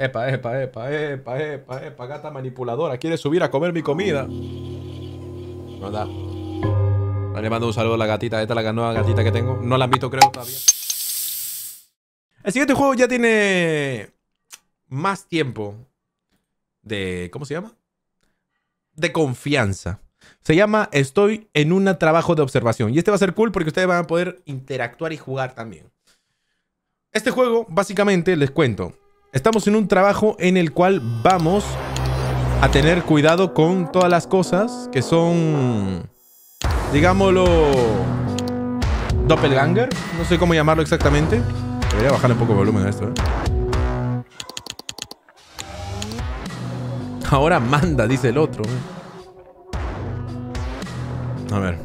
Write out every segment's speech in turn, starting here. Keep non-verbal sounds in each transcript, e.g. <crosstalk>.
Epa, epa, epa, epa, epa, epa, gata manipuladora, quiere subir a comer mi comida. No Le mando un saludo a la gatita, esta es la nueva gatita que tengo. No la han visto, creo, todavía. El siguiente juego ya tiene más tiempo de. ¿Cómo se llama? De confianza. Se llama Estoy en un trabajo de observación. Y este va a ser cool porque ustedes van a poder interactuar y jugar también. Este juego, básicamente, les cuento. Estamos en un trabajo en el cual vamos a tener cuidado con todas las cosas que son, digámoslo, doppelganger. No sé cómo llamarlo exactamente. Debería bajarle un poco el volumen a esto. ¿eh? Ahora manda, dice el otro. ¿eh? A ver.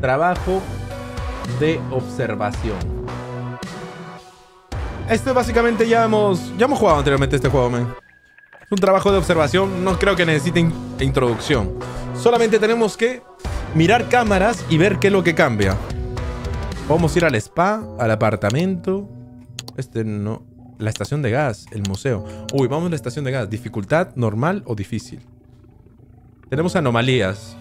Trabajo de observación. Este básicamente ya hemos, ya hemos jugado anteriormente este juego, man. Es un trabajo de observación, no creo que necesiten introducción. Solamente tenemos que mirar cámaras y ver qué es lo que cambia. Vamos a ir al spa, al apartamento. Este no. La estación de gas, el museo. Uy, vamos a la estación de gas. ¿Dificultad normal o difícil? Tenemos anomalías.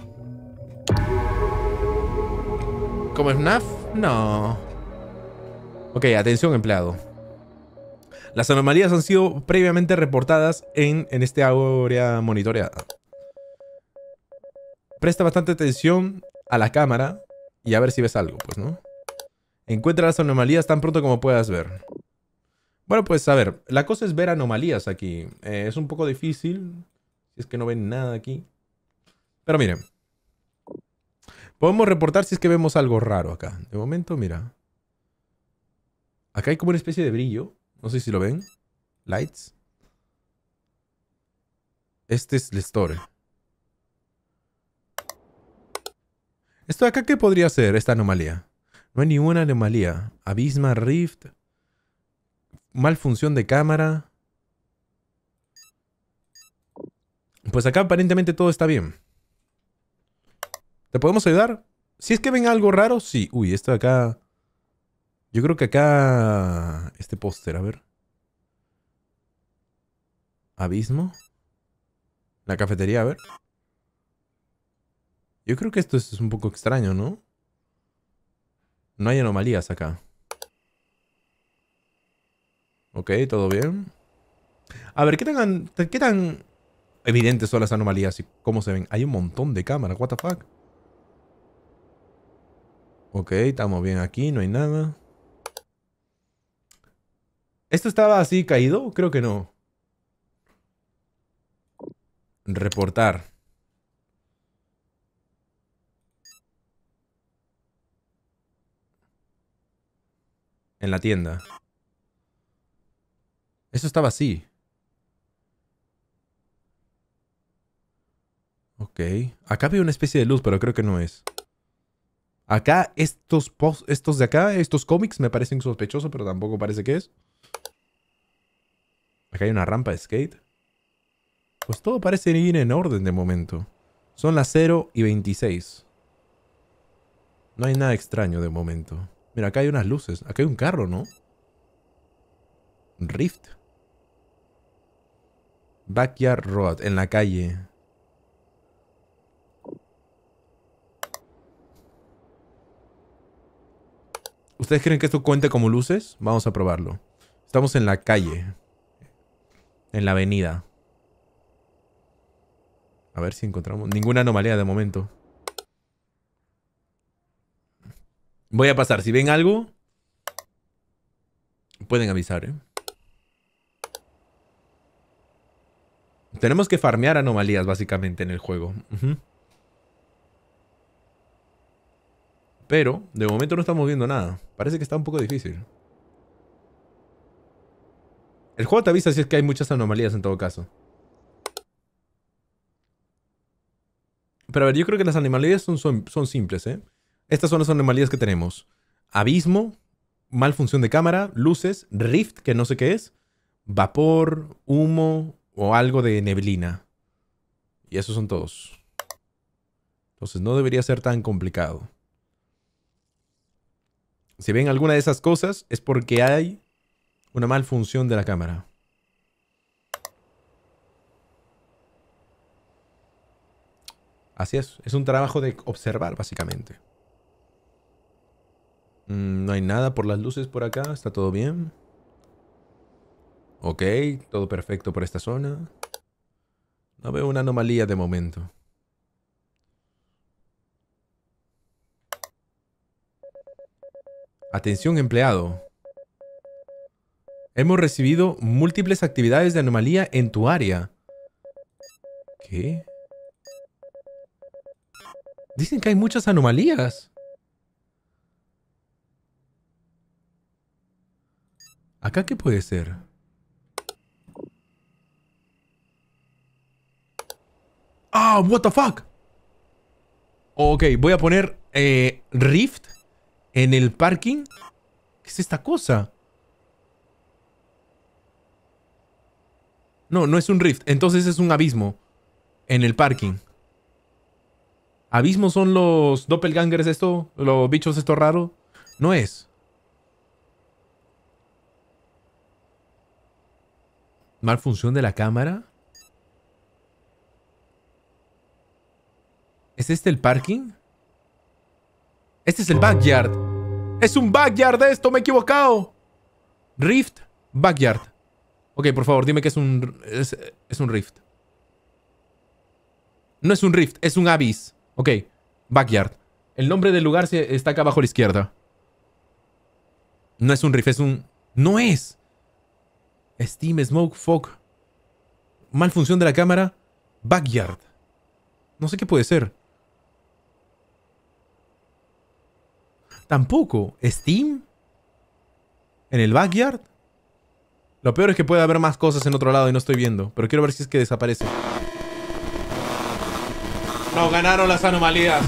¿Cómo es NAF? No. Ok, atención empleado. Las anomalías han sido previamente reportadas en, este área monitoreada. Presta bastante atención a la cámara y a ver si ves algo, pues, ¿no? Encuentra las anomalías tan pronto como puedas ver. Bueno, pues a ver, la cosa es ver anomalías aquí. Eh, es un poco difícil, si es que no ven nada aquí. Pero miren. Podemos reportar si es que vemos algo raro acá. De momento, mira. Acá hay como una especie de brillo. No sé si lo ven. Lights. Este es el store. ¿Esto de acá qué podría ser esta anomalía? No hay ninguna anomalía. Abisma, rift. Mal función de cámara. Pues acá aparentemente todo está bien. ¿Te podemos ayudar? Si es que ven algo raro, sí. Uy, esto de acá yo creo que acá... Este póster, a ver. Abismo. La cafetería, a ver. Yo creo que esto es un poco extraño, ¿no? No hay anomalías acá. Ok, todo bien. A ver, ¿qué tan, qué tan evidentes son las anomalías y cómo se ven? Hay un montón de cámaras, what the fuck. Ok, estamos bien aquí, no hay nada. ¿Esto estaba así caído? Creo que no. Reportar. En la tienda. Esto estaba así. Ok. Acá veo una especie de luz, pero creo que no es. Acá, estos, post, estos de acá, estos cómics me parecen sospechosos, pero tampoco parece que es. Acá hay una rampa de skate. Pues todo parece ir en orden de momento. Son las 0 y 26. No hay nada extraño de momento. Mira, acá hay unas luces. Acá hay un carro, ¿no? Rift. Backyard Road, en la calle. ¿Ustedes creen que esto cuente como luces? Vamos a probarlo. Estamos en la calle en la avenida. A ver si encontramos... Ninguna anomalía de momento. Voy a pasar. Si ven algo, pueden avisar, ¿eh? Tenemos que farmear anomalías, básicamente, en el juego. Pero, de momento no estamos viendo nada. Parece que está un poco difícil. El juego te avisa si es que hay muchas anomalías en todo caso. Pero a ver, yo creo que las anomalías son, son, son simples, ¿eh? Estas son las anomalías que tenemos. Abismo, mal función de cámara, luces, rift, que no sé qué es, vapor, humo o algo de neblina. Y esos son todos. Entonces no debería ser tan complicado. Si ven alguna de esas cosas es porque hay una malfunción de la cámara. Así es, es un trabajo de observar básicamente. Mm, no hay nada por las luces por acá, está todo bien. Ok, todo perfecto por esta zona. No veo una anomalía de momento. Atención empleado. Hemos recibido múltiples actividades de anomalía en tu área. ¿Qué? Dicen que hay muchas anomalías. ¿Acá qué puede ser? ¡Ah! ¡What the fuck! Ok, voy a poner eh, Rift en el parking. ¿Qué es esta cosa? No, no es un rift. Entonces es un abismo en el parking. ¿Abismos son los doppelgangers esto? ¿Los bichos esto raro? No es. Mal función de la cámara. ¿Es este el parking? Este es el backyard. Es un backyard esto, me he equivocado. Rift, backyard. Ok, por favor, dime que es un, es, un rift. No es un rift, es un abyss. Ok, backyard. El nombre del lugar está acá abajo a la izquierda. No es un rift, es un... ¡No es! Steam, smoke, fog. Mal función de la cámara. Backyard. No sé qué puede ser. Tampoco. Steam. En el backyard. Lo peor es que puede haber más cosas en otro lado y no estoy viendo. Pero quiero ver si es que desaparece. ¡No, ganaron las anomalías.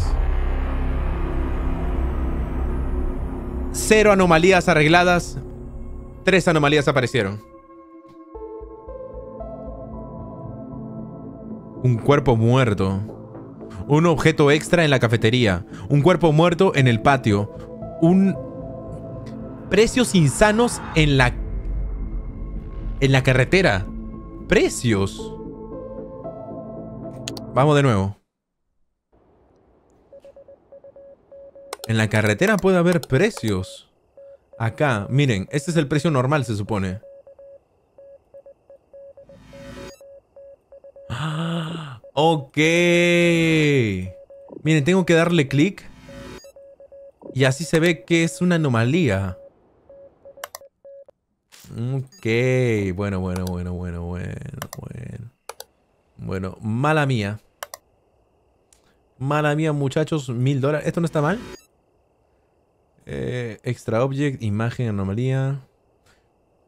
Cero anomalías arregladas. Tres anomalías aparecieron. Un cuerpo muerto. Un objeto extra en la cafetería. Un cuerpo muerto en el patio. Un... Precios insanos en la en la carretera. Precios. Vamos de nuevo. En la carretera puede haber precios. Acá, miren, este es el precio normal, se supone. ¡Ah! <gasps> Ok. Miren, tengo que darle clic. Y así se ve que es una anomalía. Ok, bueno, bueno, bueno, bueno, bueno, bueno. Bueno, mala mía. Mala mía, muchachos, mil dólares. ¿Esto no está mal? Eh, extra object, imagen, anomalía.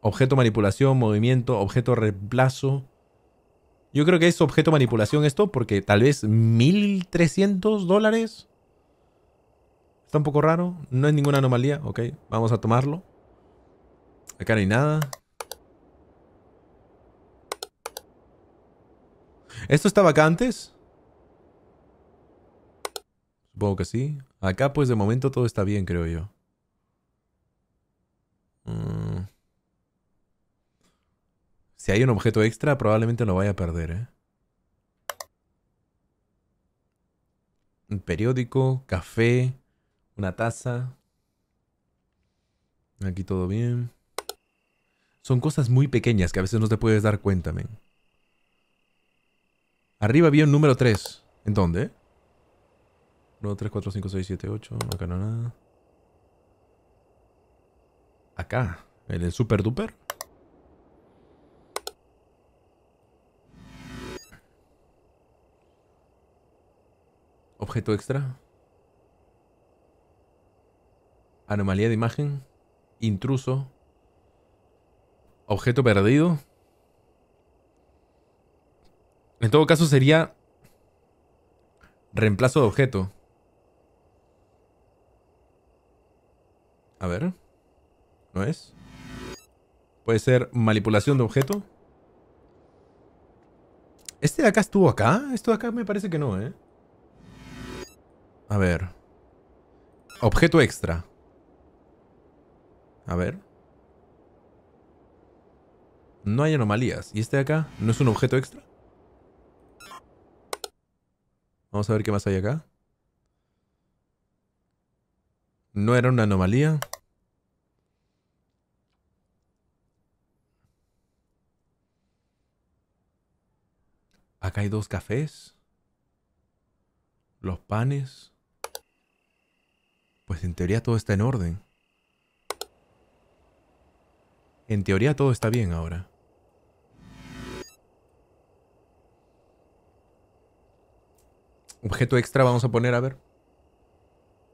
Objeto manipulación, movimiento, objeto reemplazo. Yo creo que es objeto manipulación esto, porque tal vez 1300 dólares. Está un poco raro. No es ninguna anomalía. Ok, vamos a tomarlo. Acá no hay nada. ¿Esto estaba acá antes? Supongo que sí. Acá pues de momento todo está bien, creo yo. Mm. Si hay un objeto extra, probablemente lo vaya a perder, ¿eh? Un periódico, café, una taza. Aquí todo bien. Son cosas muy pequeñas que a veces no te puedes dar cuenta, men. Arriba había un número 3. ¿En dónde? 1, 3, 4, 5, 6, 7, 8. Acá no hay nada. Acá. En el super duper? Objeto extra. Anomalía de imagen. Intruso. Objeto perdido. En todo caso sería reemplazo de objeto. A ver. ¿No es? Puede ser manipulación de objeto. ¿Este de acá estuvo acá? Esto de acá me parece que no, ¿eh? A ver. Objeto extra. A ver. No hay anomalías. ¿Y este de acá? ¿No es un objeto extra? Vamos a ver qué más hay acá. No era una anomalía. Acá hay dos cafés. Los panes. Pues en teoría todo está en orden. En teoría todo está bien ahora. Objeto extra vamos a poner, a ver.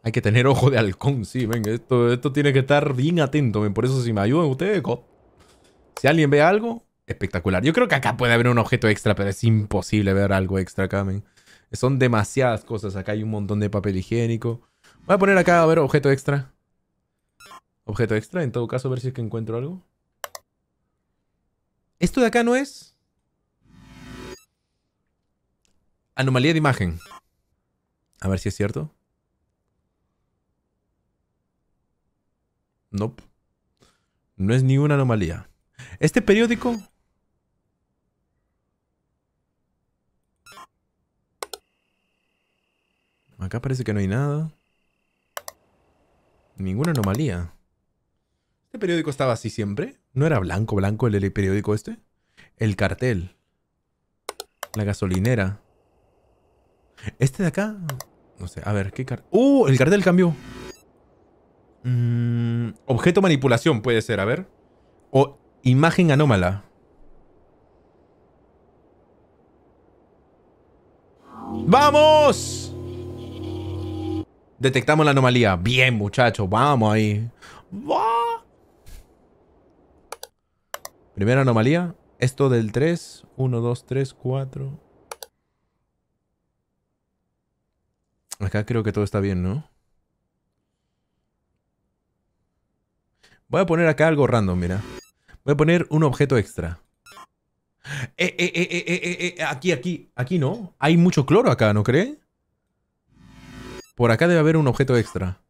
Hay que tener ojo de halcón, sí, venga esto, esto tiene que estar bien atento, ven, por eso si me ayudan ustedes, Si alguien ve algo, espectacular. Yo creo que acá puede haber un objeto extra, pero es imposible ver algo extra acá, men. Son demasiadas cosas, acá hay un montón de papel higiénico. Voy a poner acá, a ver, objeto extra. Objeto extra, en todo caso, a ver si es que encuentro algo. ¿Esto de acá no es? Anomalía de imagen. A ver si es cierto. Nope. No es ni una anomalía. Este periódico. Acá parece que no hay nada. Ninguna anomalía. ¿Este periódico estaba así siempre? ¿No era blanco, blanco el periódico este? El cartel. La gasolinera. Este de acá. No sé. A ver, ¿qué cartel? ¡Uh! El cartel cambió. Mm, objeto manipulación puede ser, a ver. O imagen anómala. ¡Vamos! Detectamos la anomalía. Bien, muchachos. Vamos ahí. ¡Va! Primera anomalía. Esto del 3. 1, 2, 3, 4. Acá creo que todo está bien, ¿no? Voy a poner acá algo random, mira. Voy a poner un objeto extra. Eh eh eh, eh, eh, eh, aquí, aquí, aquí no. Hay mucho cloro acá, ¿no cree? Por acá debe haber un objeto extra.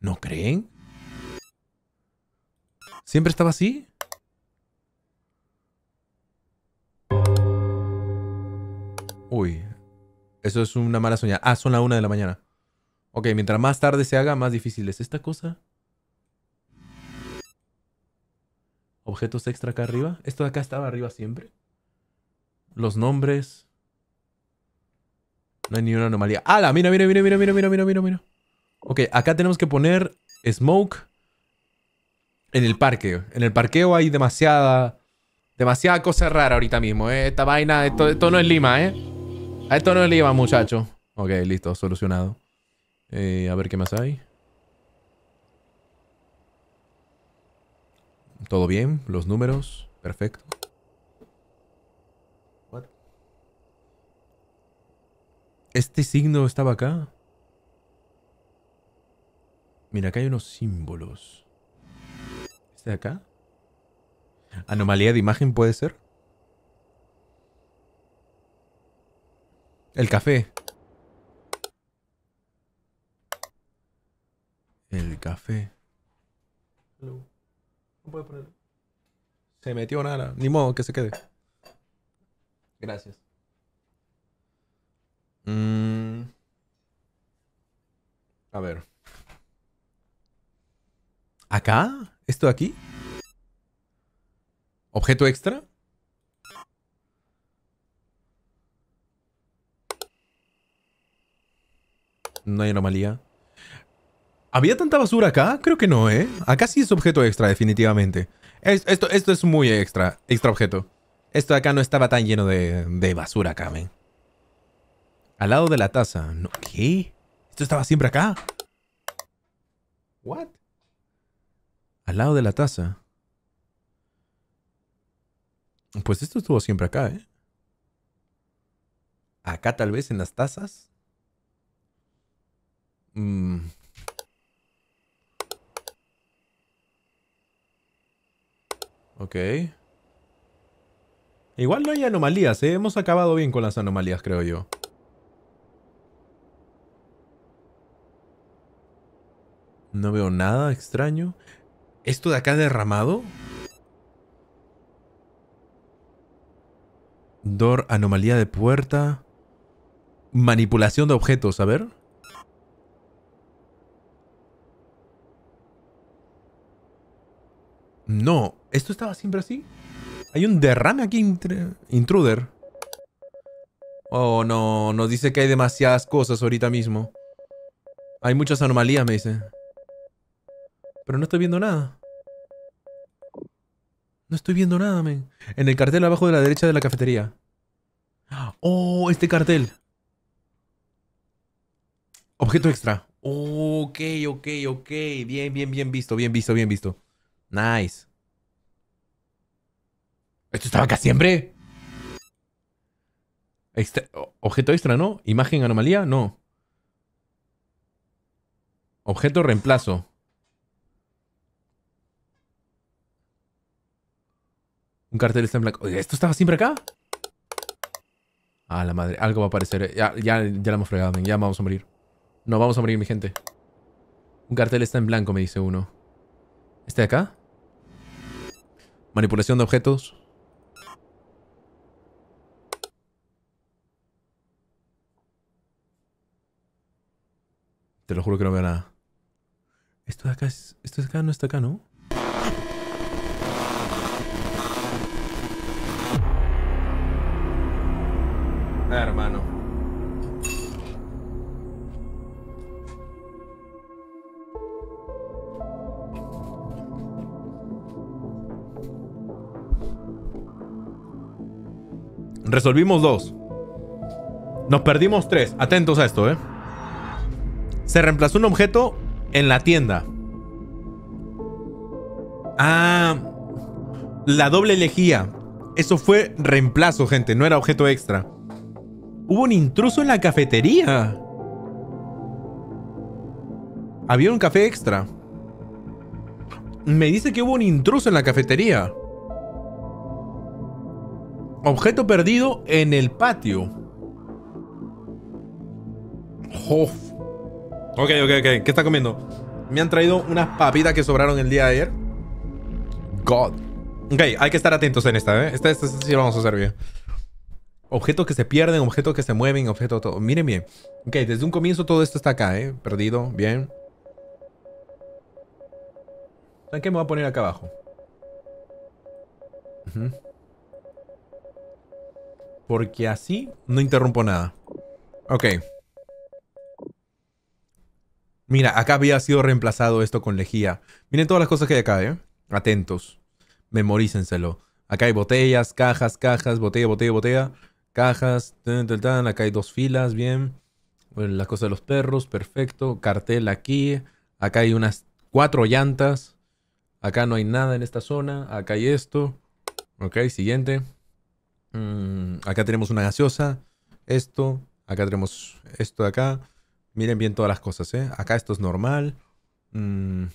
¿No creen? ¿Siempre estaba así? Uy, eso es una mala soñada. Ah, son la una de la mañana. Ok, mientras más tarde se haga, más difícil es esta cosa. Objetos extra acá arriba. Esto de acá estaba arriba siempre. Los nombres. No hay ni una anomalía. ¡Hala! Mira, mira, mira, mira, mira, mira, mira, mira, mira. Ok, acá tenemos que poner smoke en el parque. En el parqueo hay demasiada... Demasiada cosa rara ahorita mismo, ¿eh? Esta vaina, esto no es Lima, ¿eh? A esto no le iba, muchacho. Ok, listo, solucionado. Eh, a ver qué más hay. Todo bien, los números, perfecto. Este signo estaba acá. Mira, acá hay unos símbolos. ¿Este de acá? ¿Anomalía de imagen puede ser? El café. El café. Se metió nada. Ni modo que se quede. Gracias. Mm. A ver. ¿Acá? ¿Esto de aquí? ¿Objeto extra? No hay anomalía. ¿Había tanta basura acá? Creo que no, ¿eh? Acá sí es objeto extra, definitivamente. esto, esto es muy extra, extra objeto. Esto acá no estaba tan lleno de, basura acá, Al lado de la taza. ¿Qué? ¿Esto estaba siempre acá? ¿What? Al lado de la taza. Pues esto estuvo siempre acá, ¿eh? Acá tal vez en las tazas. Mm. Ok. Igual no hay anomalías, ¿eh? Hemos acabado bien con las anomalías, creo yo. No veo nada extraño. ¿Esto de acá derramado? Door, anomalía de puerta. Manipulación de objetos, a ver. No, ¿esto estaba siempre así? Hay un derrame aquí, intruder. Oh, no, nos dice que hay demasiadas cosas ahorita mismo. Hay muchas anomalías, me dice. Pero no estoy viendo nada. No estoy viendo nada, men. En el cartel abajo de la derecha de la cafetería. Oh, este cartel. Objeto extra. Ok, ok, ok. Bien, bien, bien visto, bien visto, bien visto. Nice. ¿Esto estaba acá siempre? objeto extra, ¿no? Imagen anomalía, no. Objeto reemplazo. Un cartel está en blanco. ¿esto estaba siempre acá? Ah, la madre. Algo va a aparecer. Ya, ya, ya la hemos fregado, Ya vamos a morir. No, vamos a morir, mi gente. Un cartel está en blanco, me dice uno. ¿Este de acá? Manipulación de objetos. Te lo juro que no veo nada. Esto de acá Esto de acá no está acá, ¿no? Arma. Resolvimos dos. Nos perdimos tres. Atentos a esto, ¿eh? Se reemplazó un objeto en la tienda. Ah, la doble elegía Eso fue reemplazo, gente, no era objeto extra. Hubo un intruso en la cafetería. Había un café extra. Me dice que hubo un intruso en la cafetería. Objeto perdido en el patio. Ok, ok, ok. ¿Qué está comiendo? Me han traído unas papitas que sobraron el día de ayer. God. Ok, hay que estar atentos en esta, ¿eh? Esta, sí vamos a hacer bien. Objetos que se pierden, objetos que se mueven, objetos todo. Miren bien. Ok, desde un comienzo todo esto está acá, ¿eh? Perdido, bien. ¿Saben qué me voy a poner acá abajo? Uh porque así no interrumpo nada. Ok. Mira, acá había sido reemplazado esto con lejía. Miren todas las cosas que hay acá, ¿eh? Atentos. Memorícenselo. Acá hay botellas, cajas, cajas, botella, botella, botella. Cajas, acá hay dos filas, bien. Bueno, las cosas de los perros, perfecto. Cartel aquí. Acá hay unas cuatro llantas. Acá no hay nada en esta zona. Acá hay esto. Ok, siguiente. Mm, acá tenemos una gaseosa. Esto. Acá tenemos esto de acá. Miren bien todas las cosas, ¿eh? Acá esto es normal. Mm,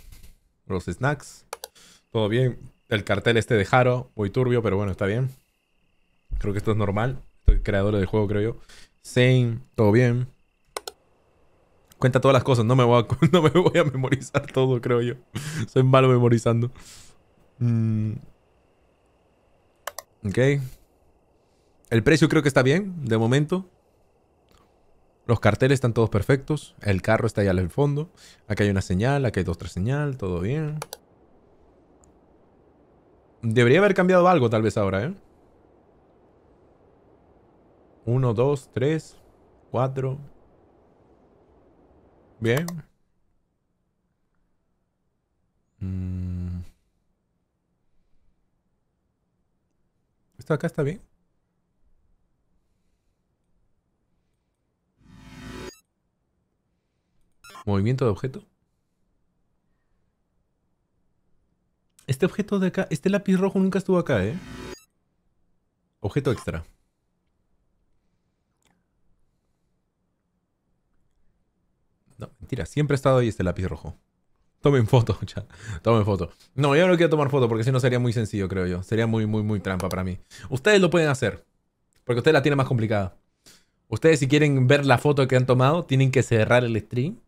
los snacks. Todo bien. El cartel este de Jaro. Muy turbio, pero bueno, está bien. Creo que esto es normal. Estoy creador del juego, creo yo. Zane Todo bien. Cuenta todas las cosas. No me voy a, <laughs> no me voy a memorizar todo, creo yo. Soy malo memorizando. Mm. Ok. El precio creo que está bien, de momento. Los carteles están todos perfectos. El carro está allá al fondo. Acá hay una señal, acá hay otra señal, todo bien. Debería haber cambiado algo tal vez ahora, ¿eh? Uno, dos, tres Cuatro Bien. Mm. ¿Esto acá está bien? Movimiento de objeto. Este objeto de acá, este lápiz rojo nunca estuvo acá, ¿eh? Objeto extra. No, mentira, siempre ha estado ahí este lápiz rojo. Tomen foto, <laughs> ya. Tomen foto. No, yo no quiero tomar foto porque si no sería muy sencillo, creo yo. Sería muy, muy, muy trampa para mí. Ustedes lo pueden hacer. Porque ustedes la tienen más complicada. Ustedes si quieren ver la foto que han tomado, tienen que cerrar el stream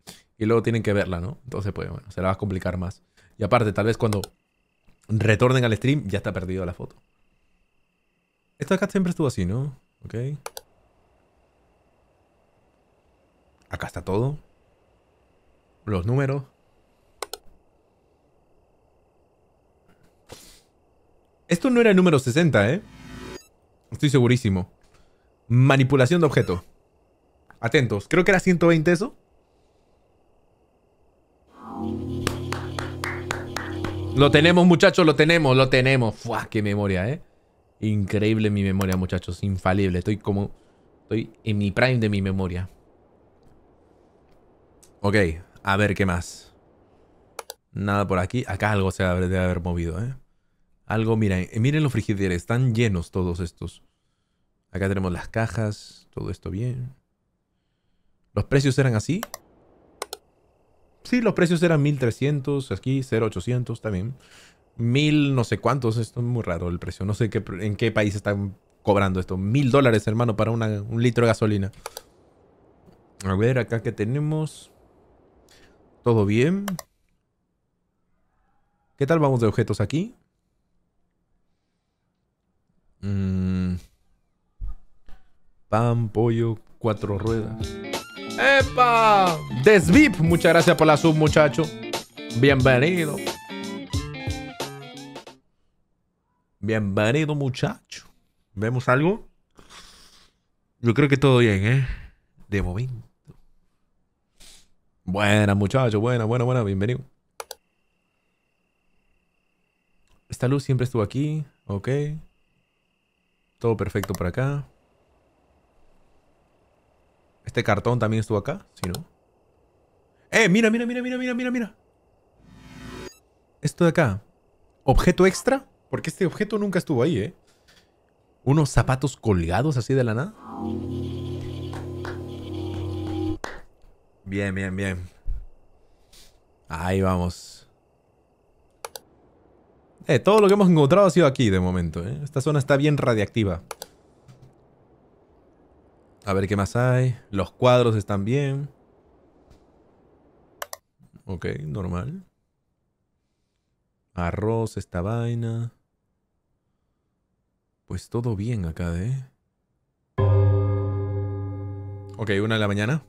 y luego tienen que verla, ¿no? Entonces, pues bueno, se la va a complicar más. Y aparte, tal vez cuando retornen al stream, ya está perdida la foto. Esto acá siempre estuvo así, ¿no? Ok. Acá está todo. Los números. Esto no era el número 60, ¿eh? Estoy segurísimo. Manipulación de objeto. Atentos. Creo que era 120 eso. Lo tenemos, muchachos, lo tenemos, lo tenemos. Fuah, qué memoria, ¿eh? Increíble mi memoria, muchachos. Infalible. Estoy como... Estoy en mi prime de mi memoria. Ok, a ver qué más. Nada por aquí. Acá algo se debe haber movido, ¿eh? Algo, miren, eh, miren los frigidores. Están llenos todos estos. Acá tenemos las cajas. Todo esto bien. ¿Los precios eran así? Sí, los precios eran 1300, aquí 0800 también. Mil no sé cuántos, esto es muy raro el precio. No sé qué, en qué país están cobrando esto. Mil dólares, hermano, para un litro de gasolina. A ver, acá que tenemos. Todo bien. ¿Qué tal vamos de objetos aquí? Mm. Pan, pollo, cuatro ruedas. ¡Epa! Desvip, muchas gracias por la sub, muchacho. Bienvenido. Bienvenido, muchacho. ¿Vemos algo? Yo creo que todo bien, ¿eh? De momento. Buena, muchacho. Buena, buena, buena. Bienvenido. Esta luz siempre estuvo aquí. Ok. Todo perfecto por acá. Este cartón también estuvo acá, si no. ¡Eh! Mira, mira, mira, mira, mira, mira, mira. Esto de acá. ¿Objeto extra? Porque este objeto nunca estuvo ahí, ¿eh? ¿Unos zapatos colgados así de la nada? Bien, bien, bien. Ahí vamos. Eh, todo lo que hemos encontrado ha sido aquí de momento, ¿eh? Esta zona está bien radiactiva. A ver qué más hay. Los cuadros están bien. Ok, normal. Arroz, esta vaina. Pues todo bien acá, ¿eh? Ok, una de la mañana.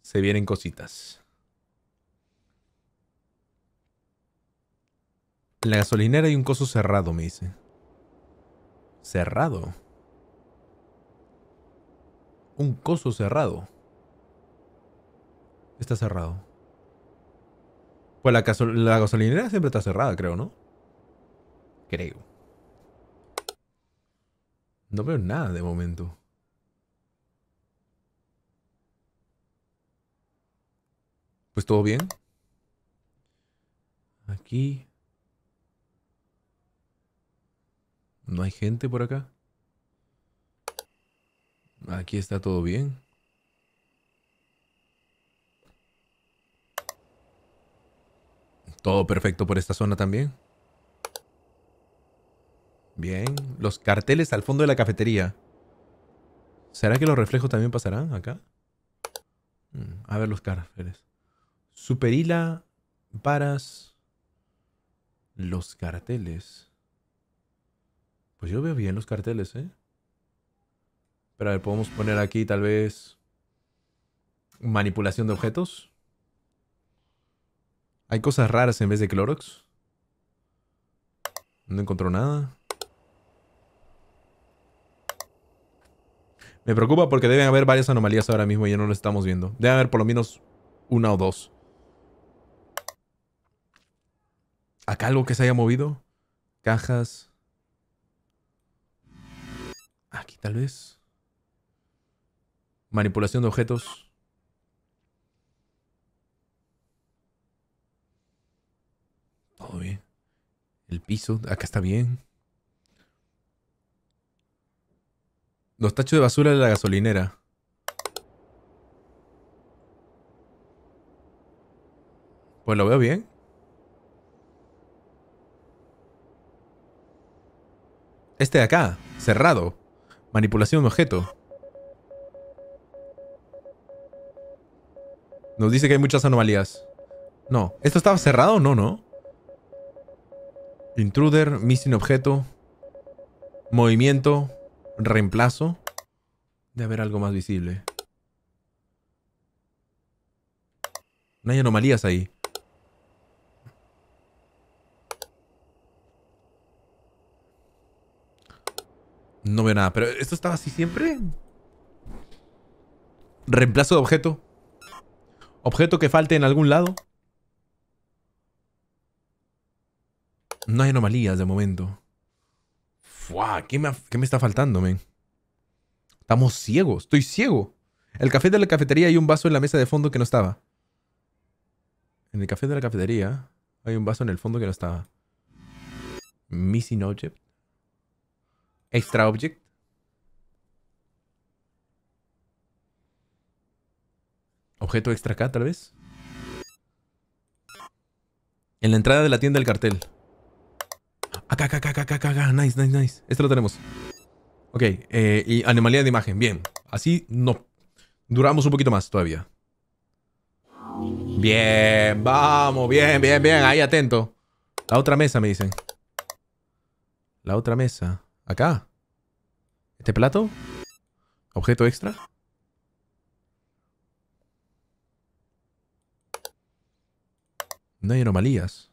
Se vienen cositas. En la gasolinera hay un coso cerrado, me dice. Cerrado un coso cerrado. Está cerrado. Pues la, la gasolinera siempre está cerrada, creo, ¿no? Creo. No veo nada de momento. Pues todo bien. Aquí. No hay gente por acá. Aquí está todo bien. Todo perfecto por esta zona también. Bien. Los carteles al fondo de la cafetería. ¿Será que los reflejos también pasarán acá? Mm, a ver los carteles. Superila, Paras. los carteles. Pues yo veo bien los carteles, ¿eh? Pero a ver, podemos poner aquí tal vez manipulación de objetos. Hay cosas raras en vez de Clorox. No encontró nada. Me preocupa porque deben haber varias anomalías ahora mismo y ya no lo estamos viendo. Deben haber por lo menos una o dos. ¿Acá algo que se haya movido? Cajas. Aquí tal vez. Manipulación de objetos. Todo bien. El piso, acá está bien. Los tachos de basura de la gasolinera. Pues lo veo bien. Este de acá, cerrado. Manipulación de objeto. dice que hay muchas anomalías. No. ¿Esto estaba cerrado no, no? Intruder, missing objeto, movimiento, reemplazo. De haber algo más visible. No hay anomalías ahí. No veo nada, pero ¿esto estaba así siempre? Reemplazo de objeto. ¿Objeto que falte en algún lado? No hay anomalías de momento. ¡Fua! ¿qué me, está faltando, men? Estamos ciegos, estoy ciego. El café de la cafetería hay un vaso en la mesa de fondo que no estaba. En el café de la cafetería hay un vaso en el fondo que no estaba. Missing object. Extra object. Objeto extra acá, tal vez. En la entrada de la tienda del cartel. Acá, acá, acá, acá, acá, Nice, nice, nice. Este lo tenemos. Ok, eh, y anomalía de imagen. Bien. Así no. Duramos un poquito más todavía. Bien, vamos, bien, bien, bien. Ahí atento. La otra mesa, me dicen. La otra mesa. Acá. ¿Este plato? ¿Objeto extra? No hay anomalías.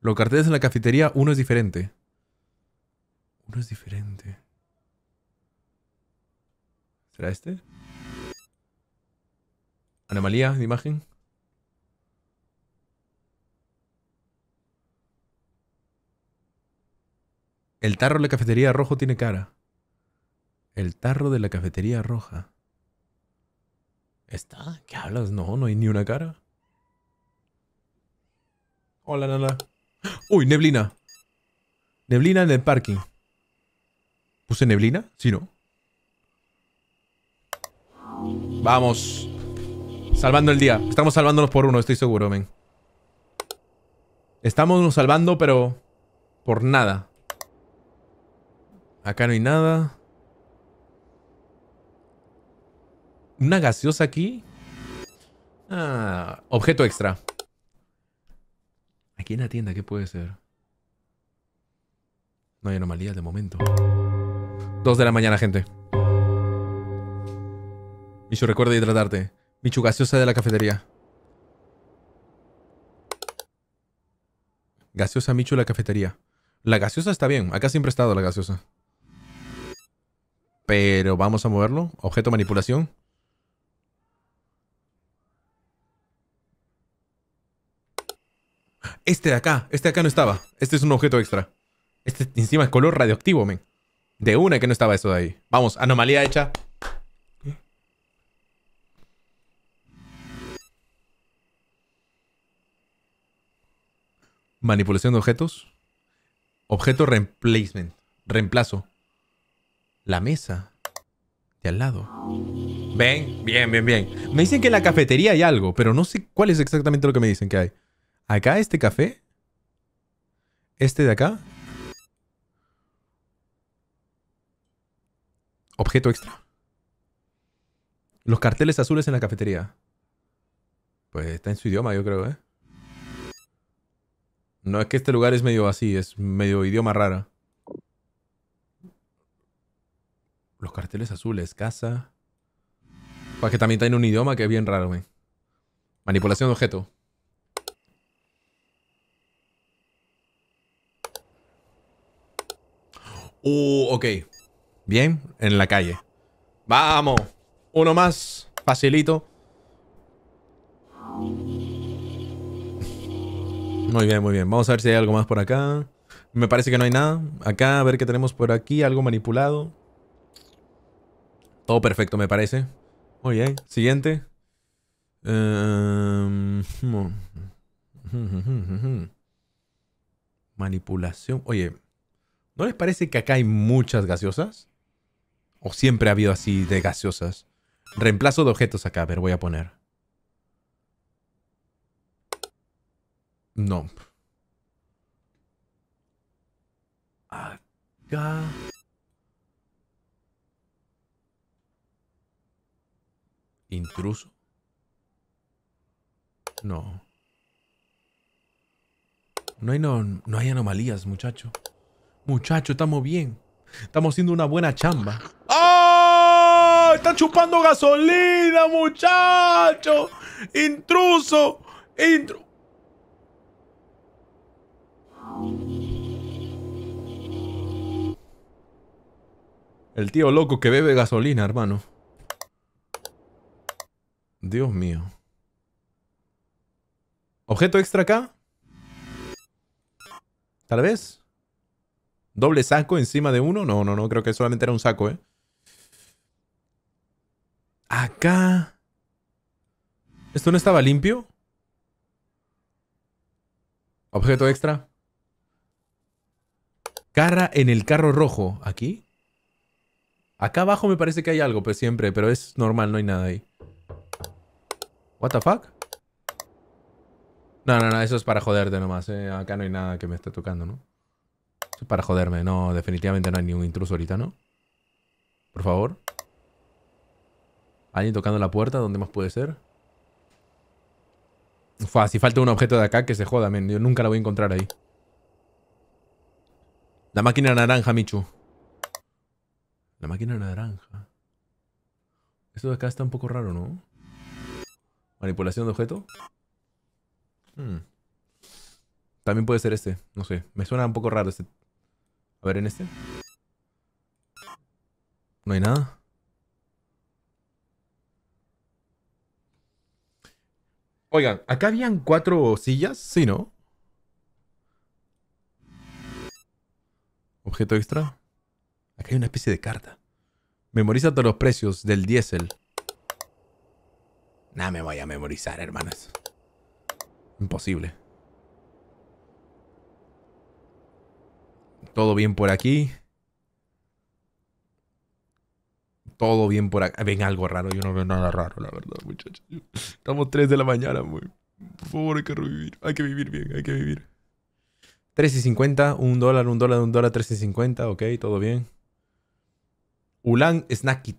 Los carteles en la cafetería, uno es diferente. Uno es diferente. ¿Será este? Anomalía de imagen. El tarro de la cafetería rojo tiene cara. El tarro de la cafetería roja. ¿Está? ¿Qué hablas? No, no hay ni una cara. Hola, Nana. Uy, neblina. Neblina en el parking. ¿Puse neblina? Sí, ¿no? Vamos. Salvando el día. Estamos salvándonos por uno, estoy seguro, men. Estamos nos salvando, pero... Por nada. Acá no hay nada. una gaseosa aquí. Ah, objeto extra. Aquí en la tienda, ¿qué puede ser? No hay anomalías de momento. Dos de la mañana, gente. Michu, recuerda hidratarte. Michu, gaseosa de la cafetería. Gaseosa Michu la cafetería. La gaseosa está bien. Acá siempre ha estado la gaseosa. Pero vamos a moverlo. Objeto manipulación. este de acá, este de acá no estaba. Este es un objeto extra. Este encima es color radioactivo, men. De una que no estaba eso de ahí. Vamos, anomalía hecha. Manipulación de objetos. Objeto replacement. Reemplazo. La mesa. De al lado. Ven, bien, bien, bien. Me dicen que en la cafetería hay algo, pero no sé cuál es exactamente lo que me dicen que hay. Acá este café. Este de acá. Objeto extra. Los carteles azules en la cafetería. Pues está en su idioma, yo creo, ¿eh? No es que este lugar es medio así, es medio idioma raro. Los carteles azules, casa. Pues que también está en un idioma que es bien raro, güey. Manipulación de objeto. Uh, ok. Bien, en la calle. Vamos. Uno más. Facilito. Muy bien, muy bien. Vamos a ver si hay algo más por acá. Me parece que no hay nada. Acá, a ver qué tenemos por aquí. Algo manipulado. Todo perfecto, me parece. Oye, Siguiente. Em, hmm. <laughs> Manipulación. Oye, ¿No les parece que acá hay muchas gaseosas? ¿O siempre ha habido así de gaseosas? Reemplazo de objetos acá, a ver, voy a poner. No. Acá. Intruso. No. No hay, no, no hay anomalías, muchacho. Muchacho estamos bien. Estamos haciendo una buena chamba. ¡Oh! ¡Ah! ¡Está chupando gasolina, muchacho! ¡Intruso! ¡Intruso! El tío loco que bebe gasolina, hermano. Dios mío. ¿Objeto extra acá? Tal vez. Doble saco encima de uno. No, no, no, creo que solamente era un saco, ¿eh? Acá. ¿Esto no estaba limpio? Objeto extra. Carra en el carro rojo. ¿Aquí? Acá abajo me parece que hay algo, pues siempre, pero es normal, no hay nada ahí. What the fuck? No, no, no, eso es para joderte nomás, ¿eh? Acá no hay nada que me esté tocando, ¿no? para joderme. No, definitivamente no hay ningún intruso ahorita, ¿no? Por favor. ¿Alguien tocando la puerta? ¿Dónde más puede ser? si falta un objeto de acá, que se joda, men. Yo nunca la voy a encontrar ahí. La máquina naranja, Michu. La máquina naranja. Esto de acá está un poco raro, ¿no? Manipulación de objeto. Hmm. También puede ser este. No sé. Me suena un poco raro este a ver en este. No hay nada. Oigan, acá habían cuatro sillas, ¿sí, no? Objeto extra. Acá hay una especie de carta. Memoriza todos los precios del diésel. Nada me voy a memorizar, hermanas. Imposible. Todo bien por aquí. Todo bien por acá. Ven algo raro. Yo no veo nada raro, la verdad, muchachos. Estamos 3 de la mañana, Muy. Por favor, hay que revivir. Hay que vivir bien, hay que vivir. 3.50, un dólar, un dólar, un dólar, 3.50. Ok, todo bien. Ulan Snackit.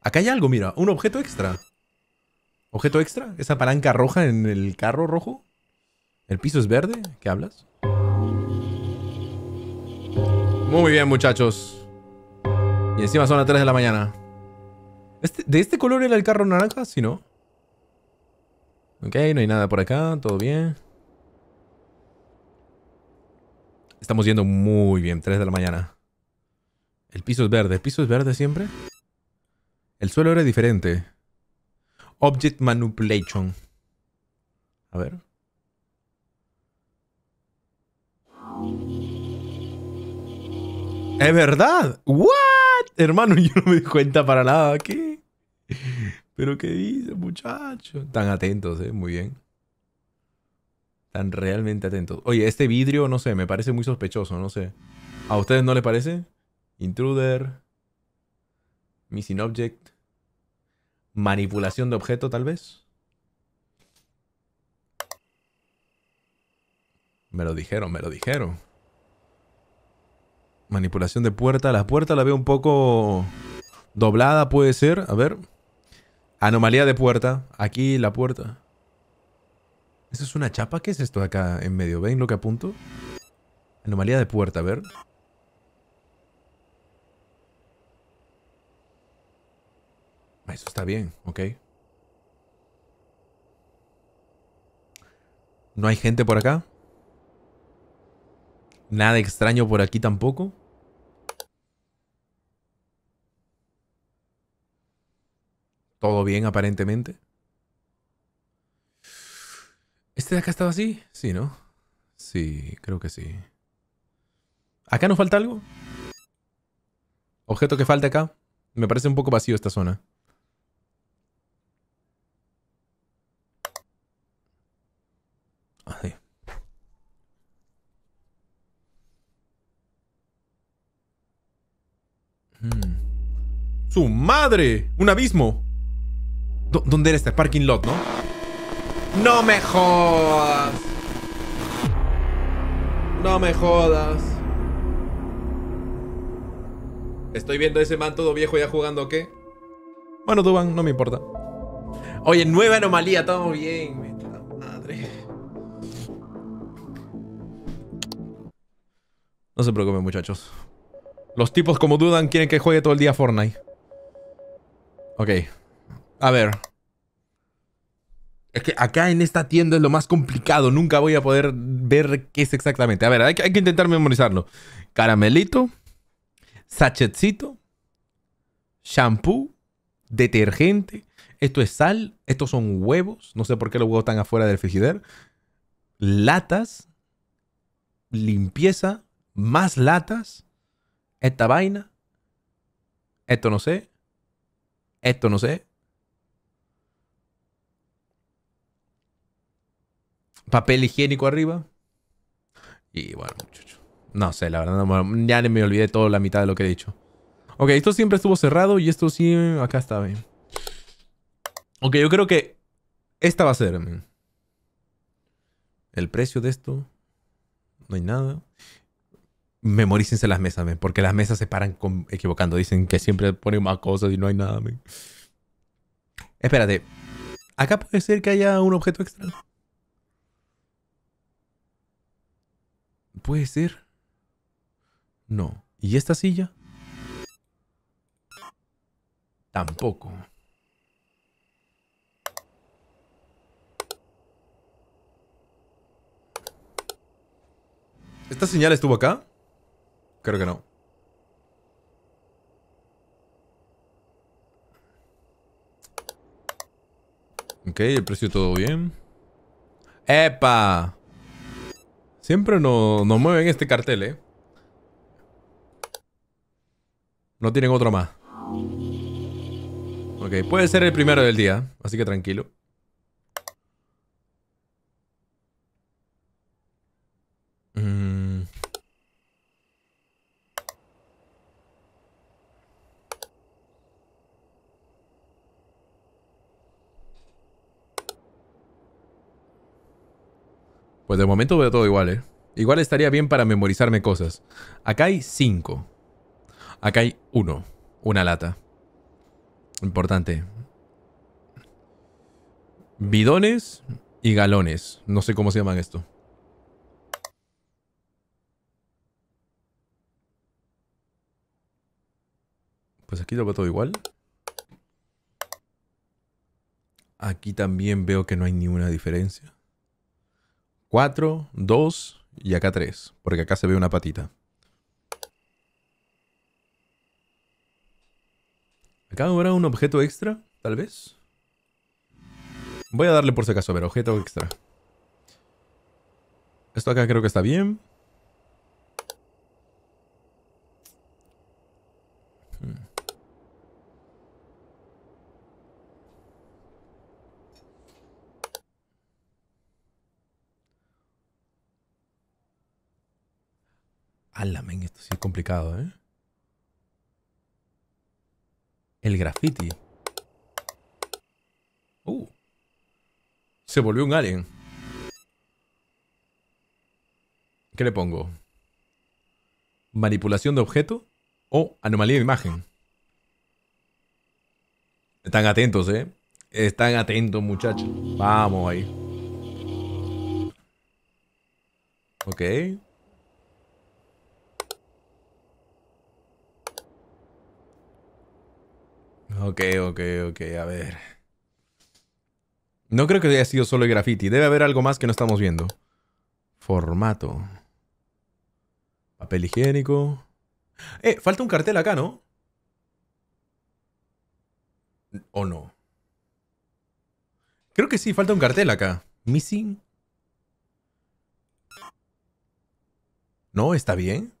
Acá hay algo, mira. Un objeto extra. ¿Objeto extra? ¿Esa palanca roja en el carro rojo? ¿El piso es verde? ¿Qué hablas? Muy bien, muchachos. Y encima son las 3 de la mañana. Este, ¿De este color era el carro naranja? Si sí, no. Ok, no hay nada por acá. Todo bien. Estamos yendo muy bien. 3 de la mañana. El piso es verde. ¿El piso es verde siempre? El suelo era diferente. Object Manipulation. A ver. Es verdad. ¿What? Hermano, <laughs> yo no me di cuenta para nada. ¿Qué? ¿Pero qué dice, muchacho? Tan atentos, ¿eh? Muy bien. Tan realmente atentos. Oye, este vidrio, no sé, me parece muy sospechoso, no sé. ¿A ustedes no les parece? Intruder. Missing object. Manipulación de objeto, tal vez. Me lo dijeron, me lo dijeron. Manipulación de puerta. La puerta la veo un poco doblada, puede ser. A ver. Anomalía de puerta. Aquí la puerta. ¿Eso es una chapa? ¿Qué es esto acá en medio? ¿Ven lo que apunto? Anomalía de puerta, a ver. Ah, eso está bien, ok. ¿No hay gente por acá? Nada extraño por aquí tampoco. Todo bien, aparentemente. ¿Este de acá estado así? Sí, ¿no? Sí, creo que sí. ¿Acá nos falta algo? ¿Objeto que falta acá? Me parece un poco vacío esta zona. ¡Su madre! ¡Un abismo! ¿Dónde era este parking lot, no? ¡No me jodas! ¡No me jodas! Estoy viendo a ese man todo viejo ya jugando, ¿qué? Bueno, Duban, no me importa. Oye, nueva anomalía, todo bien. Madre. No se preocupen, muchachos. Los tipos como dudan quieren que juegue todo el día Fortnite. Ok. A ver. Es que acá en esta tienda es lo más complicado. Nunca voy a poder ver qué es exactamente. A ver, hay que, intentar memorizarlo. Caramelito. Sachetcito. Shampoo. Detergente. Esto es sal. Estos son huevos. No sé por qué los huevos están afuera del frigider. Latas. Limpieza. Más latas esta vaina, esto no sé, esto no sé. Papel higiénico arriba. Y bueno, muchachos. No sé, la verdad, ya me olvidé toda la mitad de lo que he dicho. Ok, esto siempre estuvo cerrado y esto sí... Acá está bien. Ok, yo creo que esta va a ser. Mm, el precio de esto. No hay nada memorícense las mesas, porque las mesas se paran equivocando. Dicen que siempre ponen más cosas y no hay nada, Espérate. ¿Acá puede ser que haya un objeto extra? ¿Puede ser? No. ¿Y esta silla? Tampoco. ¿Esta señal estuvo acá? Creo que no. Ok, el precio todo bien. ¡Epa! Siempre nos mueven este cartel, ¿eh? No tienen otro más. Ok, puede ser el primero del día, así que tranquilo. Pues de momento veo todo igual, ¿eh? Igual estaría bien para memorizarme cosas. Acá hay cinco Acá hay uno Una lata. Importante. Bidones y galones. No sé cómo se llaman esto. Pues aquí lo veo todo igual. Aquí también veo que no hay ninguna diferencia. 4, 2 y acá 3, porque acá se ve una patita. Acá habrá un objeto extra, tal vez. Voy a darle por si acaso, a ver, objeto extra. Esto acá creo que está bien. men! esto sí es complicado, ¿eh? El graffiti. Uh. Se volvió un alien. ¿Qué le pongo? ¿Manipulación de objeto o anomalía de imagen? Están atentos, ¿eh? Están atentos, muchachos. Vamos ahí. Ok. Ok, ok, ok, a ver. No creo que haya sido solo el graffiti. Debe haber algo más que no estamos viendo. Formato. Papel higiénico. Eh, falta un cartel acá, ¿no? ¿O no? Creo que sí, falta un cartel acá. Missing. No, está bien.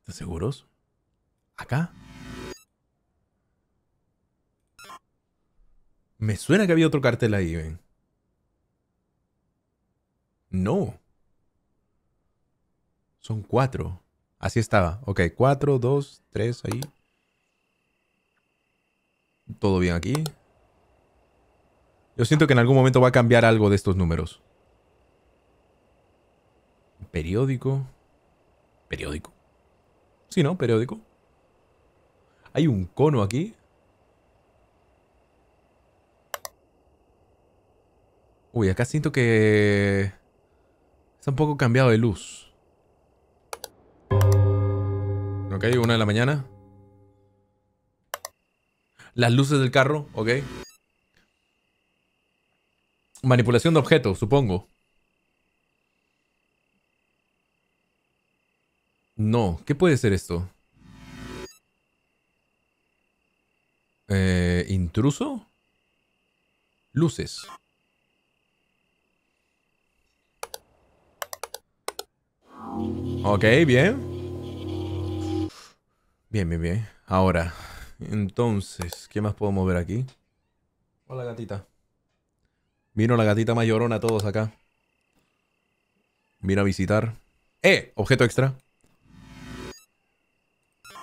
¿Estás seguros? ¿Acá? Me suena que había otro cartel ahí, ven. No. Son cuatro. Así estaba. Ok, cuatro, dos, tres, ahí. Todo bien aquí. Yo siento que en algún momento va a cambiar algo de estos números. Periódico. Periódico. Sí, ¿no? Periódico. Hay un cono aquí. Uy, acá siento que... Está un poco cambiado de luz. Ok, una de la mañana. Las luces del carro, ok. Manipulación de objetos, supongo. No, ¿qué puede ser esto? Eh, ¿Intruso? Luces. Ok, bien. Bien, bien, bien. Ahora, entonces, ¿qué más podemos ver aquí? Hola, gatita. Vino la gatita mayorona todos acá. Vino a visitar. ¡Eh! Objeto extra.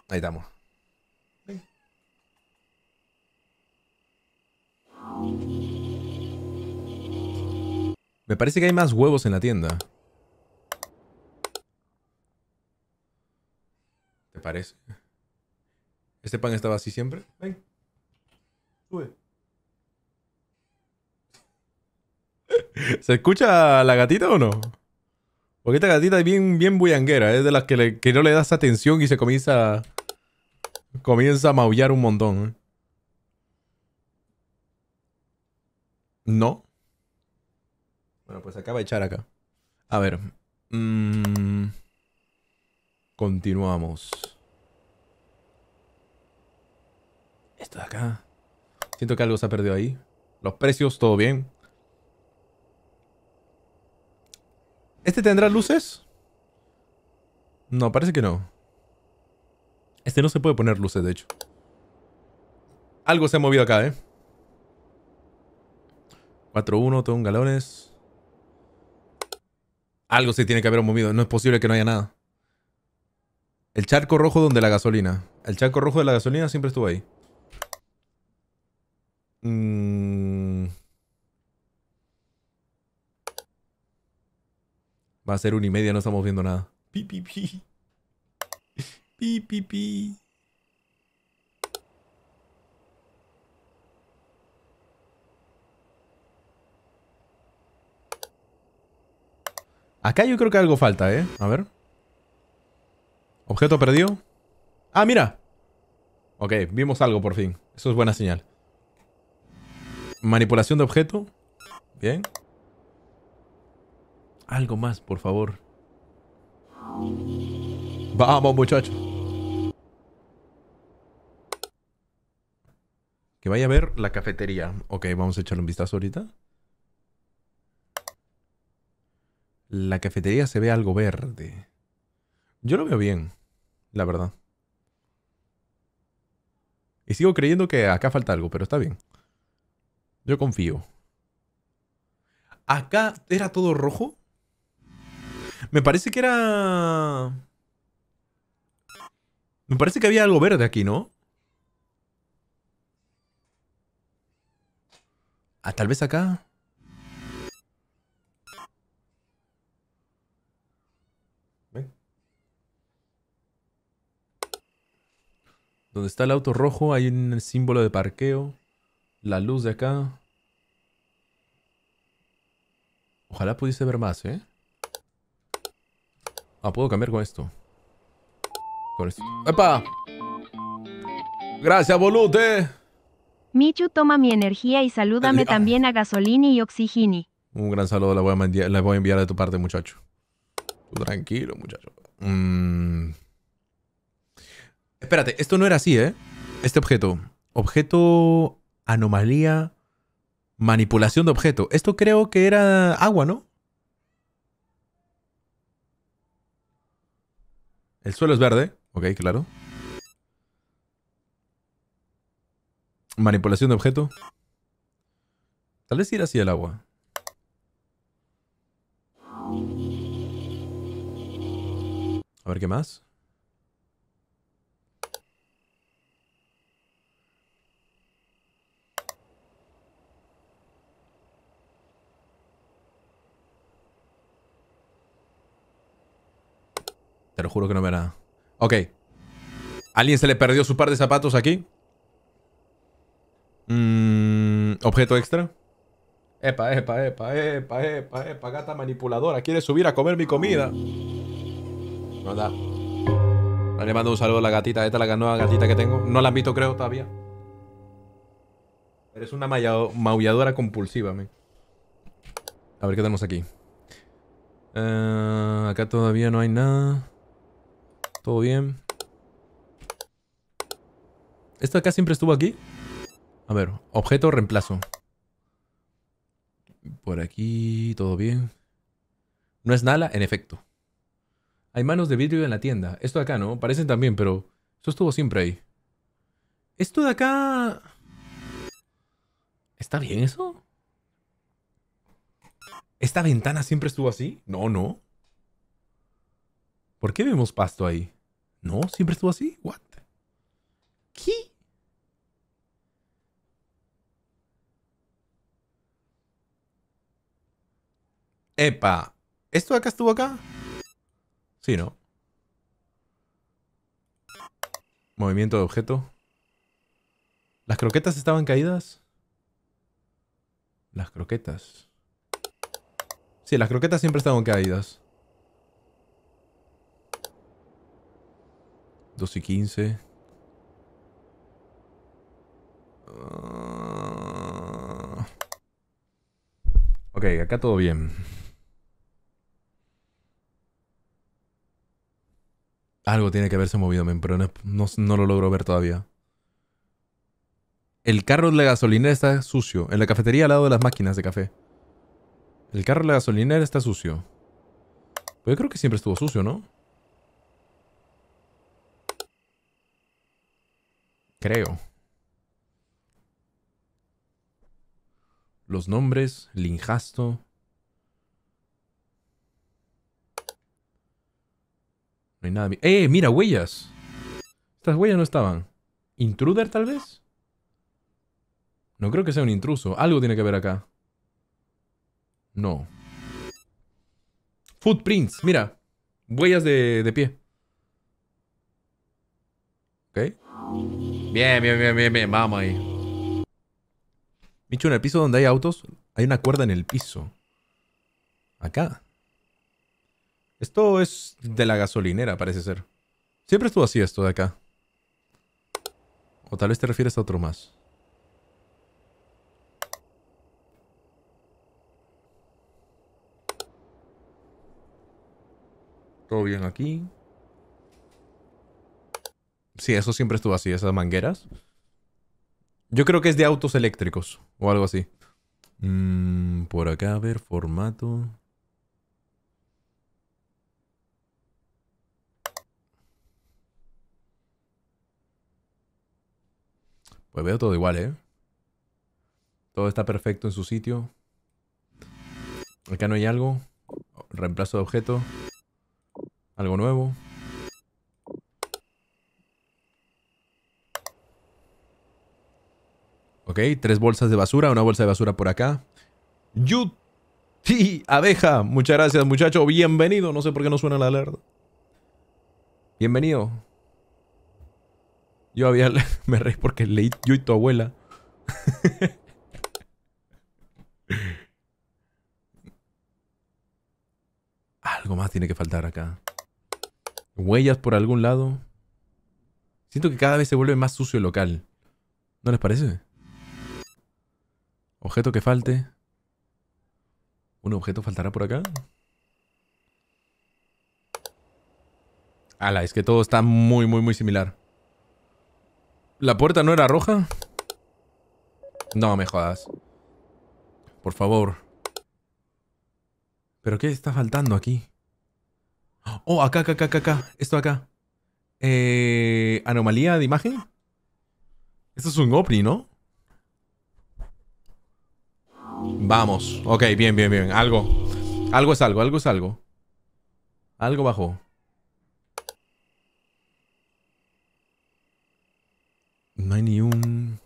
Ahí estamos. Me parece que hay más huevos en la tienda. parece. ¿Este pan estaba así siempre? Ven. Sube. <laughs> ¿Se escucha la gatita o no? Porque esta gatita es bien, bien bullanguera. Es de las que, le, que no le das atención y se comienza... Comienza a maullar un montón. ¿eh? No. Bueno, pues acaba de echar acá. A ver. Mmm... Continuamos. Esto de acá. Siento que algo se ha perdido ahí. Los precios, todo bien. ¿Este tendrá luces? No, parece que no. Este no se puede poner luces, de hecho. Algo se ha movido acá, ¿eh? 4-1, todo un galones. Algo se tiene que haber movido. No es posible que no haya nada. El charco rojo donde la gasolina. El charco rojo de la gasolina siempre estuvo ahí. Mm. Va a ser una y media, no estamos viendo nada. Pi, pi, Acá yo creo que algo falta, ¿eh? A ver. ¿Objeto perdido? ¡Ah, mira! Ok, vimos algo por fin. Eso es buena señal. Manipulación de objeto. Bien. Algo más, por favor. Vamos, muchachos. Que vaya a ver la cafetería. Ok, vamos a echarle un vistazo ahorita. La cafetería se ve algo verde. Yo lo veo bien la verdad. Y sigo creyendo que acá falta algo, pero está bien. Yo confío. Acá era todo rojo. Me parece que era... Me parece que había algo verde aquí, ¿no? Ah, tal vez acá. Donde está el auto rojo hay un símbolo de parqueo. La luz de acá. Ojalá pudiese ver más, ¿eh? Ah, puedo cambiar con esto. ¡Epa! Gracias, Volute. Michu toma mi energía y salúdame ah. también a Gasolini y Oxigini. Un gran saludo la voy a, enviar, voy a enviar de tu parte, muchacho. tranquilo, muchacho. Mmm... Espérate, esto no era así, ¿eh? Este objeto. Objeto, anomalía, manipulación de objeto. Esto creo que era agua, ¿no? El suelo es verde. Ok, claro. Manipulación de objeto. Tal vez ir así el agua. A ver qué más. Te lo juro que no verá. Ok. ¿Alguien se le perdió su par de zapatos aquí? Mm, ¿Objeto extra? Epa, epa, epa, epa, epa, epa, gata manipuladora. Quiere subir a comer mi comida. No da. Le mando un saludo a la gatita. Esta es la nueva gatita que tengo. No la han visto, creo, todavía. Eres una maulladora compulsiva, me A ver qué tenemos aquí. Eh, acá todavía no hay nada. Todo bien. ¿Esto acá siempre estuvo aquí? A ver, objeto reemplazo. Por aquí, todo bien. No es nada, en efecto. Hay manos de vidrio en la tienda. Esto de acá, ¿no? Parecen también, pero Esto estuvo siempre ahí. Esto de acá... ¿Está bien eso? ¿Esta ventana siempre estuvo así? No, no. ¿Por qué vemos pasto ahí? No, siempre estuvo así. What? ¿Qué? Epa. ¿Esto acá estuvo acá? Sí, ¿no? Movimiento de objeto. ¿Las croquetas estaban caídas? Las croquetas. Sí, las croquetas siempre estaban caídas. 2 y 15. Ah. Ok, acá todo bien. Algo tiene que haberse movido, pero no, lo logro ver todavía. El carro de la gasolinera está sucio. En la cafetería al lado de las máquinas de café. El carro de la gasolinera está sucio. Pues yo creo que siempre estuvo sucio, ¿no? Creo. Los nombres, Linjasto. No hay nada... ¡Eh! ¡Mira, huellas! Estas huellas no estaban. ¿Intruder, tal vez? No creo que sea un intruso. Algo tiene que ver acá. No. Footprints, mira. Huellas de, de pie. Ok. Bien, bien, bien, bien, bien. Vamos ahí. Micho, en el piso donde hay autos, hay una cuerda en el piso. Acá. Esto es de la gasolinera, parece ser. Siempre estuvo así esto de acá. O tal vez te refieres a otro más. Todo bien aquí. Sí, eso siempre estuvo así, esas mangueras. Yo creo que es de autos eléctricos o algo así. Mm, por acá, a ver, formato. Pues veo todo igual, ¿eh? Todo está perfecto en su sitio. Acá no hay algo. Reemplazo de objeto. Algo nuevo. Ok, tres bolsas de basura, una bolsa de basura por acá. Yuti Abeja, muchas gracias muchacho, bienvenido. No sé por qué no suena la alerta. Bienvenido. Yo había... <laughs> me reí porque leí yo y tu abuela. <laughs> Algo más tiene que faltar acá. Huellas por algún lado. Siento que cada vez se vuelve más sucio el local. ¿No les parece? Objeto que falte. ¿Un objeto faltará por acá? Ala, es que todo está muy, muy, muy similar. ¿La puerta no era roja? No me jodas. Por favor. ¿Pero qué está faltando aquí? Oh, acá, acá, acá, acá. Esto acá. Eh, ¿Anomalía de imagen? Esto es un OPNI, ¿no? Vamos. Ok, bien, bien, bien. Algo. Algo es algo, algo es algo. Algo bajo. No hay ni un...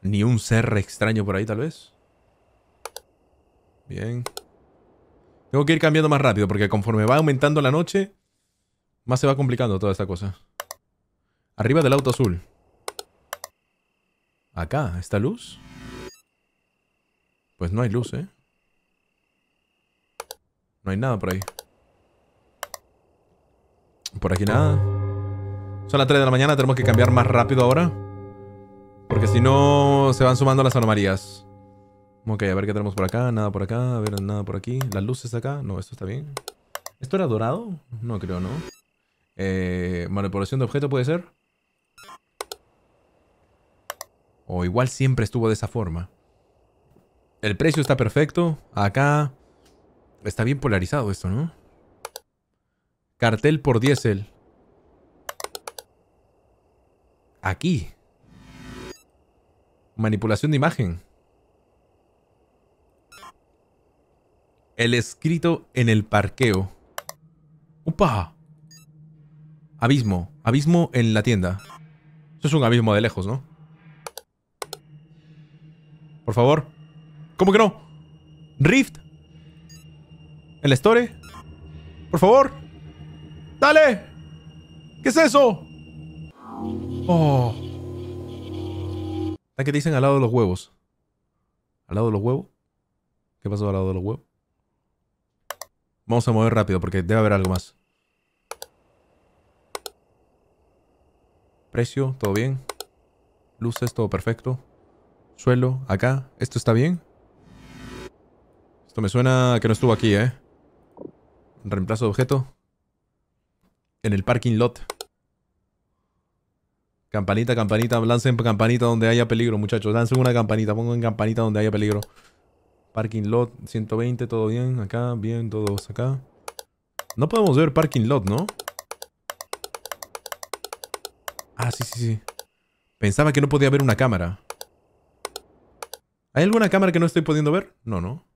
Ni un ser extraño por ahí, tal vez. Bien. Tengo que ir cambiando más rápido, porque conforme va aumentando la noche, más se va complicando toda esta cosa. Arriba del auto azul. Acá, ¿esta luz? Pues no hay luz, ¿eh? No hay nada por ahí. Por aquí nada. Son las 3 de la mañana, tenemos que cambiar más rápido ahora. Porque si no, se van sumando las anomalías. Ok, a ver qué tenemos por acá. Nada por acá, a ver, nada por aquí. Las luces acá. No, esto está bien. ¿Esto era dorado? No creo, ¿no? Eh, manipulación de objeto puede ser. O igual siempre estuvo de esa forma. El precio está perfecto. Acá está bien polarizado esto, ¿no? Cartel por diésel. Aquí. Manipulación de imagen. El escrito en el parqueo. ¡Upa! Abismo. Abismo en la tienda. Eso es un abismo de lejos, ¿no? Por favor. ¿Cómo que no? Rift. ¿El Store? Por favor. Dale. ¿Qué es eso? Oh. qué dicen al lado de los huevos? ¿Al lado de los huevos? ¿Qué pasó al lado de los huevos? Vamos a mover rápido porque debe haber algo más. Precio, todo bien. Luces, todo perfecto. Suelo, acá. ¿Esto está bien? Esto me suena que no estuvo aquí, ¿eh? Reemplazo de objeto. En el parking lot. Campanita, campanita, lancen campanita donde haya peligro, muchachos. Lancen una campanita, en campanita donde haya peligro. Parking lot, 120, todo bien. Acá, bien, todos acá. No podemos ver parking lot, ¿no? Ah, sí, sí, sí. Pensaba que no podía ver una cámara. ¿Hay alguna cámara que no estoy pudiendo ver? No, no.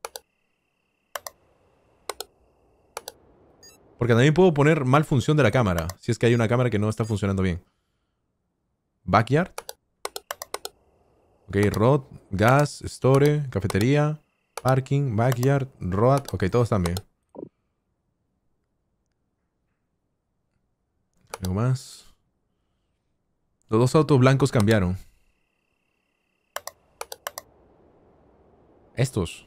Porque también puedo poner mal función de la cámara. Si es que hay una cámara que no está funcionando bien. Backyard. Ok, road, gas, store, cafetería, parking, backyard, road. Ok, todos están bien. Algo más. Los dos autos blancos cambiaron. Estos.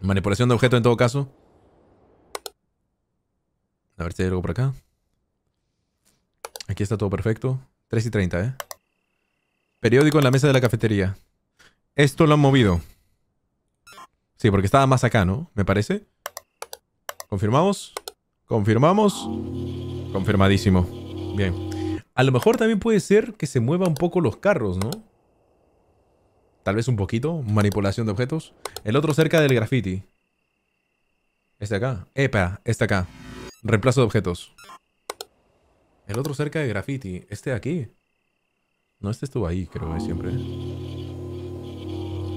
Manipulación de objeto en todo caso. A ver si hay algo por acá. Aquí está todo perfecto. 3 y 30, ¿eh? Periódico en la mesa de la cafetería. Esto lo han movido. Sí, porque estaba más acá, ¿no? Me parece. Confirmamos. Confirmamos. Confirmadísimo. Bien. A lo mejor también puede ser que se mueva un poco los carros, ¿no? Tal vez un poquito. Manipulación de objetos. El otro cerca del graffiti. Este acá. Epa, este acá. Reemplazo de objetos. El otro cerca de graffiti. Este de aquí. No, este estuvo ahí, creo, que ¿eh? siempre.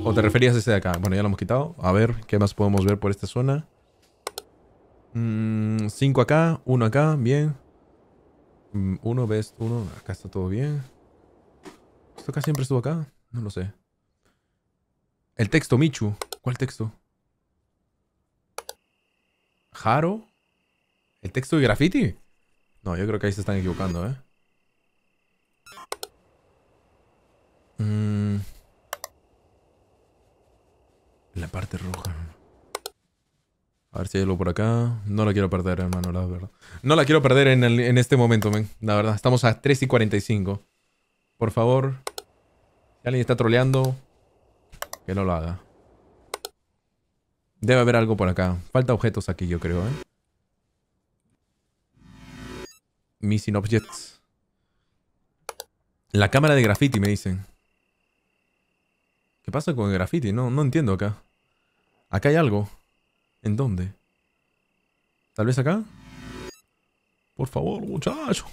¿O te referías a este de acá? Bueno, ya lo hemos quitado. A ver, ¿qué más podemos ver por esta zona? Mm, cinco acá, Uno acá, bien. Mm, uno, ves, Uno acá está todo bien. ¿Esto acá siempre estuvo acá? No lo sé. El texto, Michu. ¿Cuál texto? Jaro ¿El texto de graffiti? No, yo creo que ahí se están equivocando, ¿eh? Mm. La parte roja. A ver si hay algo por acá. No la quiero perder, hermano, la verdad. No la quiero perder en, en este momento, men. La verdad, estamos a 3 y 45. Por favor. Si alguien está troleando, que no lo haga. Debe haber algo por acá. Falta objetos aquí, yo creo, ¿eh? Missing Objects. La cámara de graffiti, me dicen. ¿Qué pasa con el graffiti? No, no entiendo acá. Acá hay algo. ¿En dónde? ¿Tal vez acá? Por favor, muchacho.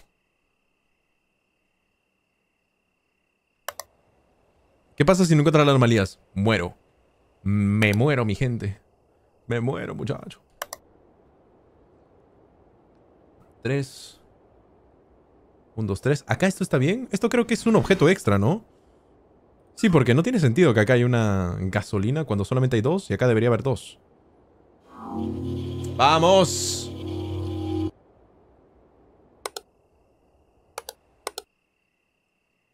¿Qué pasa si no encuentro las anomalías? Muero. Me muero, mi gente. Me muero, muchacho. Tres. 1, 2, 3. ¿Acá esto está bien? Esto creo que es un objeto extra, ¿no? Sí, porque no tiene sentido que acá hay una gasolina cuando solamente hay dos y acá debería haber dos. ¡Vamos!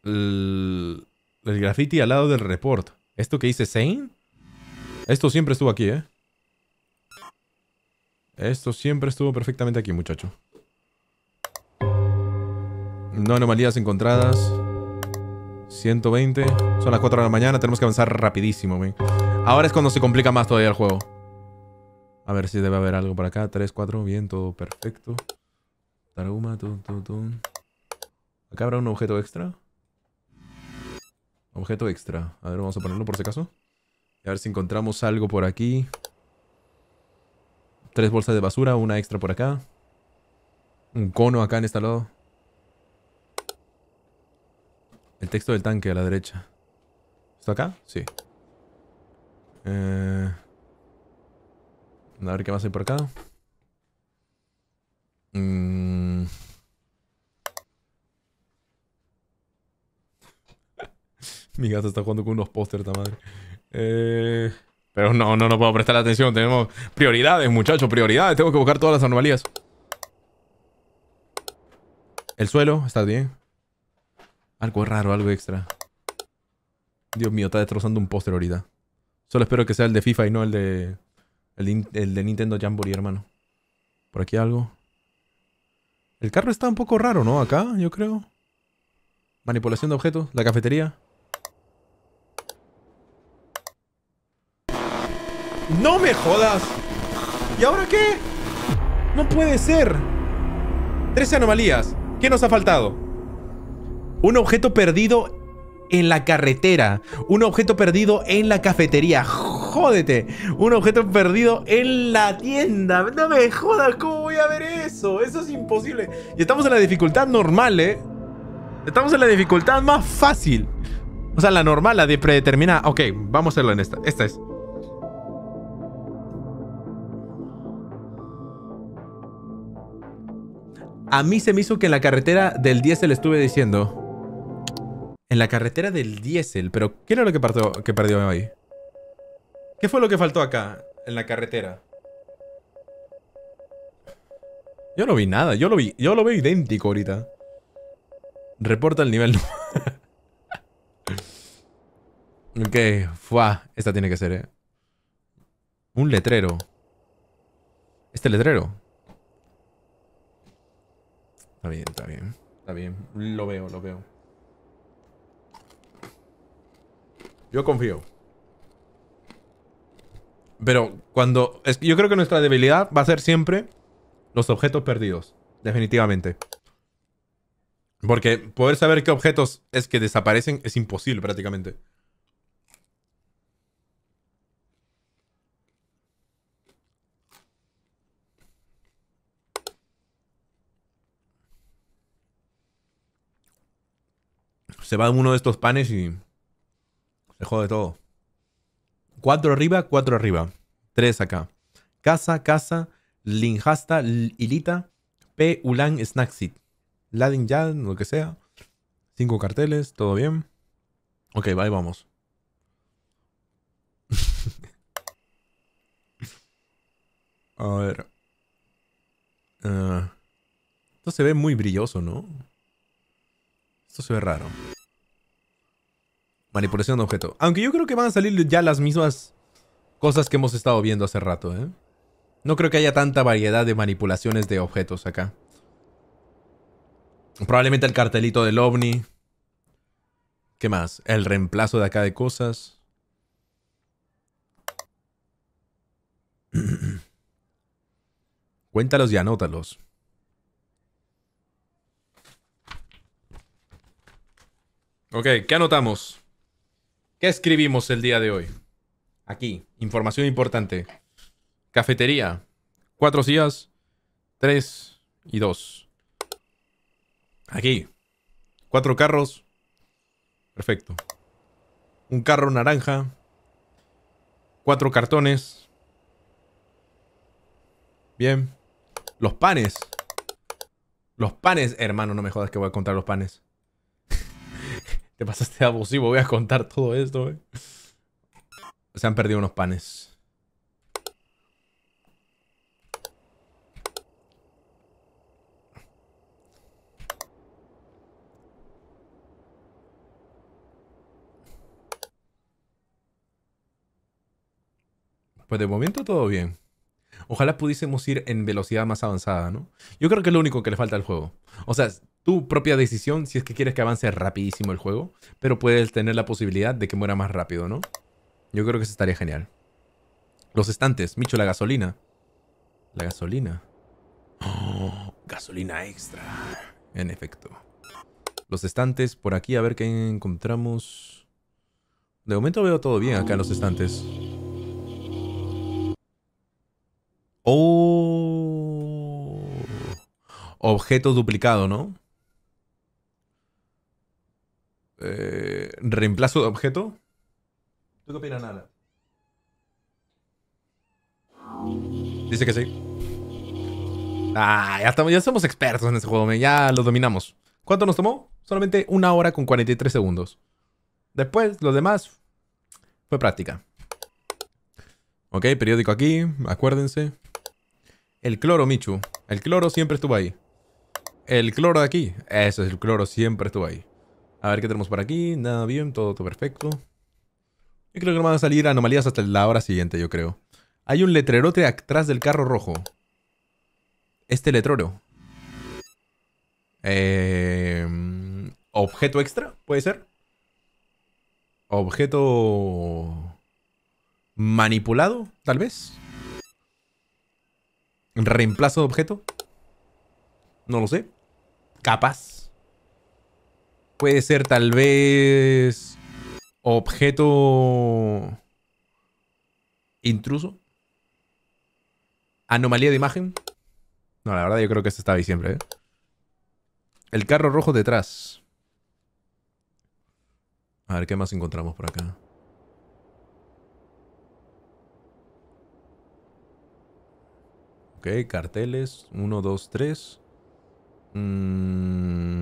El, graffiti al lado del report. ¿Esto que dice Zane? Esto siempre estuvo aquí, ¿eh? Esto siempre estuvo perfectamente aquí, muchacho. No anomalías encontradas. 120. Son las 4 de la mañana. Tenemos que avanzar rapidísimo, güey. Ahora es cuando se complica más todavía el juego. A ver si debe haber algo por acá. 3, 4. Bien, todo perfecto. Taruma, tum, tum, tum. Acá habrá un objeto extra. Objeto extra. A ver, vamos a ponerlo por si acaso. a ver si encontramos algo por aquí. Tres bolsas de basura, una extra por acá. Un cono acá en este lado. El texto del tanque a la derecha. ¿Está acá? Sí. Eh, a ver qué más hay por acá. Mm. <laughs> Mi gato está jugando con unos pósters, ta madre. Eh, pero no, no, no puedo prestar atención. Tenemos prioridades, muchachos, prioridades. Tengo que buscar todas las anomalías. El suelo, está bien. Algo raro, algo extra. Dios mío, está destrozando un póster ahorita. Solo espero que sea el de FIFA y no el de... El de, Nintendo Jamboree, hermano. Por aquí algo. El carro está un poco raro, ¿no? Acá, yo creo. Manipulación de objetos. La cafetería. ¡No me jodas! ¿Y ahora qué? No puede ser. 13 anomalías. ¿Qué nos ha faltado? Un objeto perdido en la carretera. Un objeto perdido en la cafetería. Jódete. Un objeto perdido en la tienda. No me jodas, ¿cómo voy a ver eso? Eso es imposible. Y estamos en la dificultad normal, ¿eh? Estamos en la dificultad más fácil. O sea, la normal, la de predeterminada. Ok, vamos a hacerlo en esta. Esta es. A mí se me hizo que en la carretera del 10 se le estuve diciendo. En la carretera del diésel. Pero, ¿qué era lo que, perdió ahí? ¿Qué fue lo que faltó acá, en la carretera? Yo no vi nada. Yo lo, vi, yo lo veo idéntico ahorita. Reporta el nivel. <laughs> ok, Esta tiene que ser, ¿eh? Un letrero. Este letrero. Está bien, está bien. Está bien. Lo veo, lo veo. Yo confío. Pero cuando... yo creo que nuestra debilidad va a ser siempre los objetos perdidos. Definitivamente. Porque poder saber qué objetos es que desaparecen es imposible prácticamente. Se va uno de estos panes y le jode todo. Cuatro arriba, cuatro arriba. Tres acá. Casa, casa, linjasta, hilita, p, ulan, snacksit. Ladin Yan, lo que sea. Cinco carteles, todo bien. Ok, ahí vamos. <laughs> A ver. Eh, esto se ve muy brilloso, ¿no? Esto se ve raro. Manipulación de objeto. Aunque yo creo que van a salir ya las mismas cosas que hemos estado viendo hace rato, ¿eh? No creo que haya tanta variedad de manipulaciones de objetos acá. Probablemente el cartelito del ovni. ¿Qué más? El reemplazo de acá de cosas. <clears throat> Cuéntalos y anótalos. Ok, ¿qué anotamos? ¿Qué escribimos el día de hoy? Aquí, información importante. Cafetería, cuatro sillas, tres y dos. Aquí, cuatro carros. Perfecto. Un carro naranja, cuatro cartones. Bien. Los panes. Los panes, hermano, no me jodas que voy a contar los panes. Te pasaste <laughs> abusivo, voy a contar todo esto, Se han perdido unos panes. Pues de momento todo bien. Ojalá pudiésemos ir en velocidad más avanzada, ¿no? Yo creo que es lo único que le falta al juego. O sea, tu propia decisión si es que quieres que avance rapidísimo el juego, pero puedes tener la posibilidad de que muera más rápido, ¿no? Yo creo que eso estaría genial. Los estantes, Micho, la gasolina. La gasolina. <gasps> gasolina extra. En efecto. Los estantes por aquí, a ver qué encontramos. De momento veo todo bien acá en los estantes. Oh. Objeto duplicado, ¿no? Eh, reemplazo de objeto. ¿Tú qué opinas, Nada? Dice que sí. Ah, ya, estamos, ya somos expertos en este juego, ya lo dominamos. ¿Cuánto nos tomó? Solamente una hora con 43 segundos. Después, lo demás fue práctica. Ok, periódico aquí, acuérdense. El cloro, Michu. El cloro siempre estuvo ahí. El cloro de aquí. Eso es, el cloro siempre estuvo ahí. A ver qué tenemos por aquí. Nada bien, todo, perfecto. Yo creo que no van a salir anomalías hasta la hora siguiente, yo creo. Hay un letrerote atrás del carro rojo. Este letrero. Em, objeto extra, puede ser. Objeto manipulado, tal vez. Reemplazo de objeto. No lo sé. Capas Puede ser tal vez objeto intruso. Anomalía de imagen. No, la verdad yo creo que este está ahí siempre. ¿eh? El carro rojo detrás. A ver qué más encontramos por acá. Ok, carteles. Uno, dos, tres. Mm.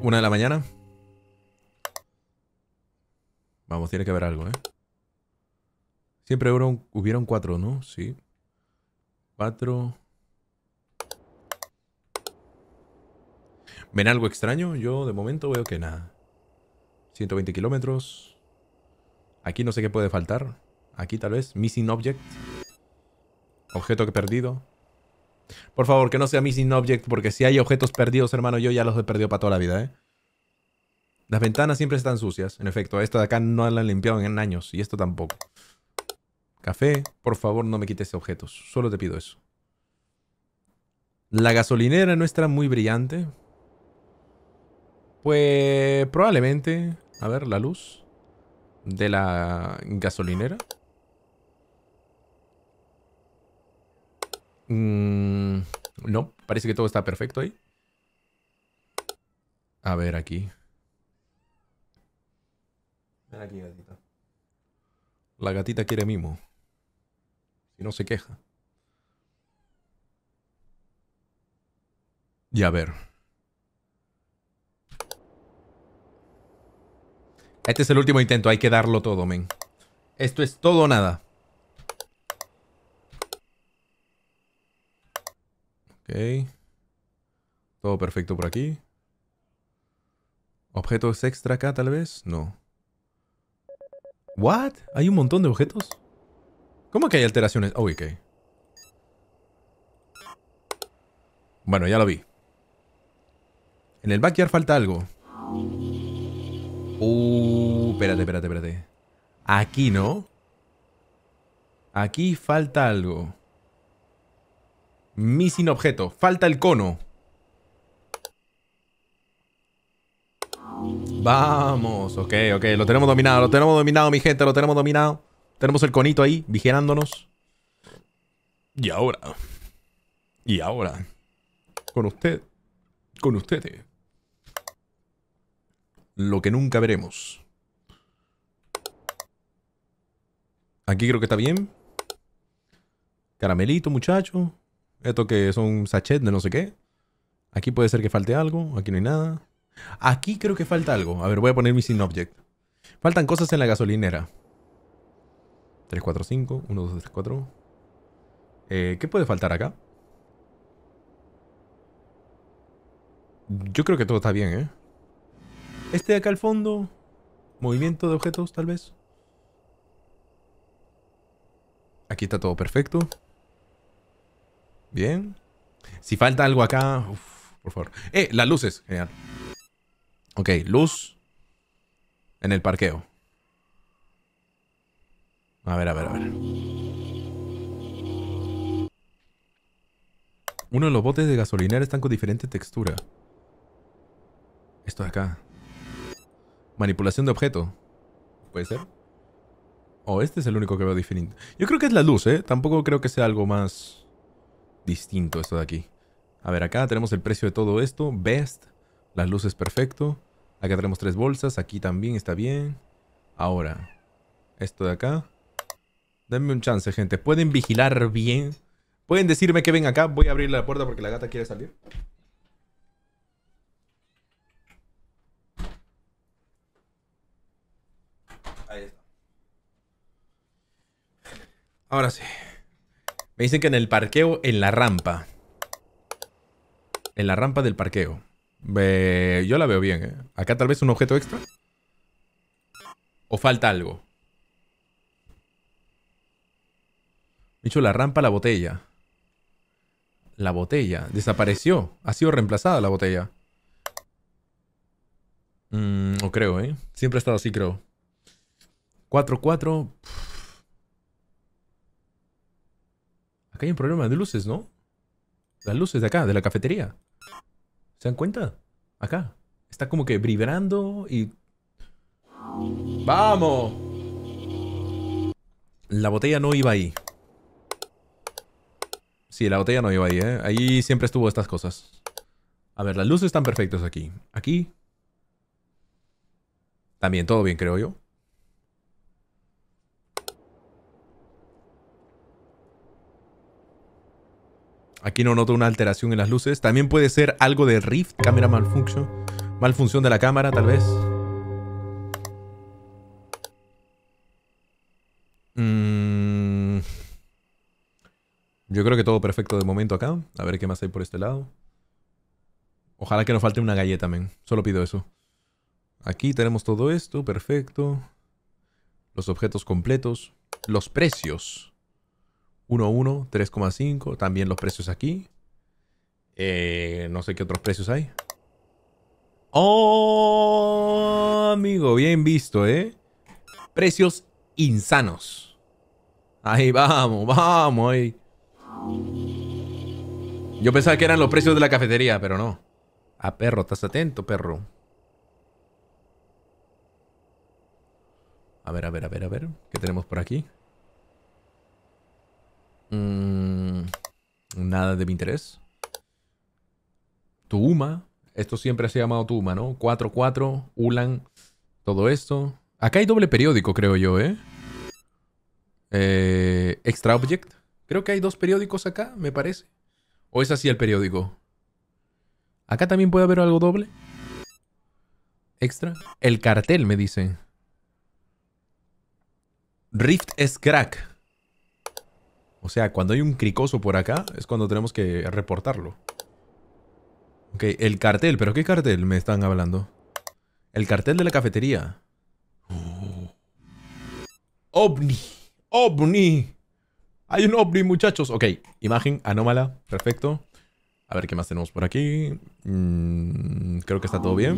una de la mañana. Vamos, tiene que haber algo, ¿eh? Siempre hubieron, cuatro, ¿no? Sí. Cuatro. ¿Ven algo extraño? Yo de momento veo que nada. 120 kilómetros. Aquí no sé qué puede faltar. Aquí tal vez. Missing object. Objeto que perdido. Por favor, que no sea Missing Object, porque si hay objetos perdidos, hermano, yo ya los he perdido para toda la vida, ¿eh? Las ventanas siempre están sucias, en efecto. Esta de acá no la han limpiado en años, y esto tampoco. Café, por favor, no me quites objetos. Solo te pido eso. La gasolinera no está muy brillante. Pues probablemente... A ver, la luz de la gasolinera. Mm, no, parece que todo está perfecto ahí. A ver aquí. Ven aquí, gatita. La gatita quiere mimo. Si no se queja. Y a ver. Este es el último intento. Hay que darlo todo, men. Esto es todo o nada. Ok. Todo perfecto por aquí. ¿Objetos extra acá, tal vez? No. ¿What? ¿Hay un montón de objetos? ¿Cómo que hay alteraciones? Oh, ok. Bueno, ya lo vi. En el backyard falta algo. Uh, espérate, espérate, espérate. Aquí, ¿no? Aquí falta algo. Missing objeto. Falta el cono. Vamos. Ok, ok. Lo tenemos dominado. Lo tenemos dominado, mi gente. Lo tenemos dominado. Tenemos el conito ahí, vigilándonos. Y ahora. Y ahora. Con usted. Con ustedes. Lo que nunca veremos. Aquí creo que está bien. Caramelito, muchacho. Esto que es un sachet de no sé qué. Aquí puede ser que falte algo, aquí no hay nada. Aquí creo que falta algo. A ver, voy a poner mi sin object. Faltan cosas en la gasolinera. 3, 4, 5. 1, 2, 3, 4. ¿Qué puede faltar acá? Yo creo que todo está bien, ¿eh? Este de acá al fondo. Movimiento de objetos, tal vez. Aquí está todo perfecto. Bien. Si falta algo acá, por favor. Eh, las luces. Genial. Ok, luz en el parqueo. A ver, a ver, a ver. Uno de los botes de gasolinera están con diferente textura. Esto de acá. Manipulación de objeto. ¿Puede ser? O oh, este es el único que veo diferente. Yo creo que es la luz, ¿eh? Tampoco creo que sea algo más distinto esto de aquí. A ver, acá tenemos el precio de todo esto. Best. Las luces perfecto. Acá tenemos tres bolsas. Aquí también está bien. Ahora, esto de acá. Denme un chance, gente. ¿Pueden vigilar bien? ¿Pueden decirme que ven acá? Voy a abrir la puerta porque la gata quiere salir. Ahí está. Ahora sí. Me dicen que en el parqueo, en la rampa. En la rampa del parqueo. yo la veo bien, ¿eh? Acá tal vez un objeto extra. ¿O falta algo? Dicho la rampa, la botella. La botella. Desapareció. Ha sido reemplazada la botella. Mm, no creo, ¿eh? Siempre ha estado así, creo. 4-4. Acá hay un problema de luces, ¿no? Las luces de acá, de la cafetería. ¿Se dan cuenta? Acá. Está como que vibrando y... ¡Vamos! La botella no iba ahí. Sí, la botella no iba ahí, ¿eh? Ahí siempre estuvo estas cosas. A ver, las luces están perfectas aquí. Aquí. También todo bien, creo yo. Aquí no noto una alteración en las luces. También puede ser algo de Rift, cámara malfunción. Malfunción de la cámara, tal vez. Mm. Yo creo que todo perfecto de momento acá. A ver qué más hay por este lado. Ojalá que no falte una galleta, también. Solo pido eso. Aquí tenemos todo esto, perfecto. Los objetos completos. Los precios. 1.1, 3.5. También los precios aquí. Eh, no sé qué otros precios hay. Oh, amigo, bien visto, ¿eh? Precios insanos. Ahí vamos, vamos. Ahí. Yo pensaba que eran los precios de la cafetería, pero no. Ah, perro, estás atento, perro. A ver, a ver, a ver, a ver. ¿Qué tenemos por aquí? Mm, nada de mi interés. Tuma. Esto siempre se ha llamado Tuuma, ¿no? 4-4, Ulan, todo esto. Acá hay doble periódico, creo yo, ¿eh? ¿eh? Extra Object. Creo que hay dos periódicos acá, me parece. ¿O es así el periódico? ¿Acá también puede haber algo doble? Extra. El cartel, me dice Rift es crack. O sea, cuando hay un cricoso por acá, es cuando tenemos que reportarlo. Ok, el cartel. ¿Pero qué cartel me están hablando? El cartel de la cafetería. Oh. OVNI. OVNI. Hay un OVNI, muchachos. Ok, imagen anómala. Perfecto. A ver qué más tenemos por aquí. Mm, creo que está todo bien.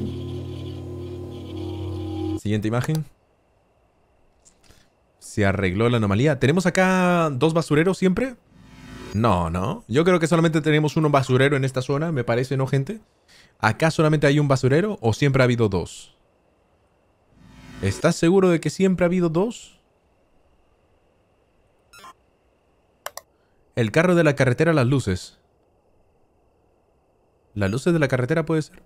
Siguiente imagen. Se arregló la anomalía. ¿Tenemos acá dos basureros siempre? No, no. Yo creo que solamente tenemos uno basurero en esta zona, me parece, ¿no, gente? ¿Acá solamente hay un basurero o siempre ha habido dos? ¿Estás seguro de que siempre ha habido dos? El carro de la carretera, las luces. ¿Las luces de la carretera puede ser?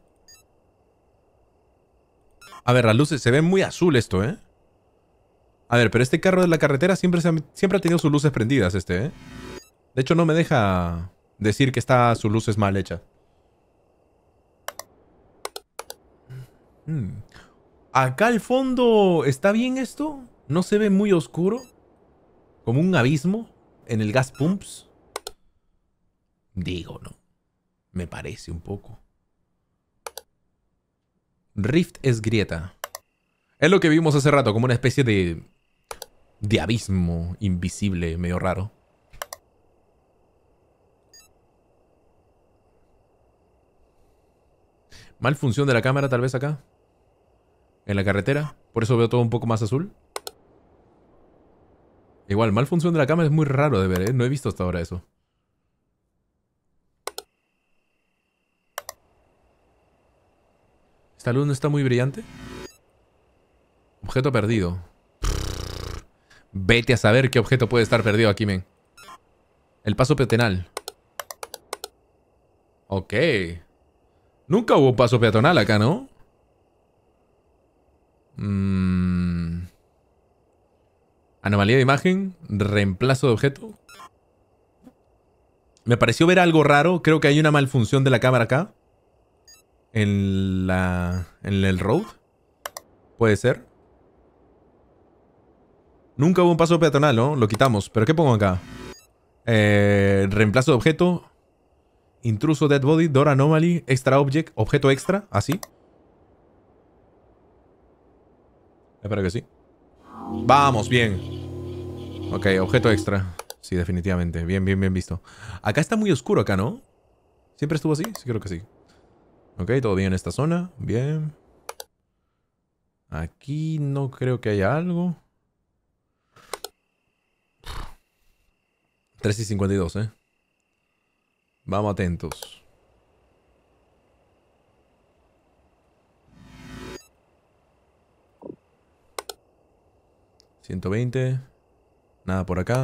A ver, las luces. Se ven muy azul esto, ¿eh? A ver, pero este carro de la carretera siempre, ha, siempre ha tenido sus luces prendidas, este, ¿eh? De hecho, no me deja decir que está su luz es mal hecha. Hmm. Acá al fondo, ¿está bien esto? ¿No se ve muy oscuro? ¿Como un abismo en el gas pumps? Digo, ¿no? Me parece un poco. Rift es grieta. Es lo que vimos hace rato, como una especie de de abismo invisible, medio raro. Mal función de la cámara tal vez acá. En la carretera. Por eso veo todo un poco más azul. Igual, mal función de la cámara es muy raro de ver, ¿eh? No he visto hasta ahora eso. ¿Esta luz no está muy brillante? Objeto perdido. Vete a saber qué objeto puede estar perdido aquí, men. El paso peatonal. Ok. Nunca hubo paso peatonal acá, ¿no? Mm. Anomalía de imagen. Reemplazo de objeto. Me pareció ver algo raro. Creo que hay una malfunción de la cámara acá. En la... En el road. Puede ser. Nunca hubo un paso peatonal, ¿no? Lo quitamos. ¿Pero qué pongo acá? Eh, reemplazo de objeto. Intruso Dead Body, Door Anomaly, Extra Object, Objeto Extra, así. Espero que sí. Vamos, bien. Ok, objeto extra. Sí, definitivamente. Bien, bien, bien visto. Acá está muy oscuro acá, ¿no? ¿Siempre estuvo así? Sí, creo que sí. Ok, todo bien en esta zona. Bien. Aquí no creo que haya algo. 3 y 52, ¿eh? Vamos atentos. ¿120? Nada por acá.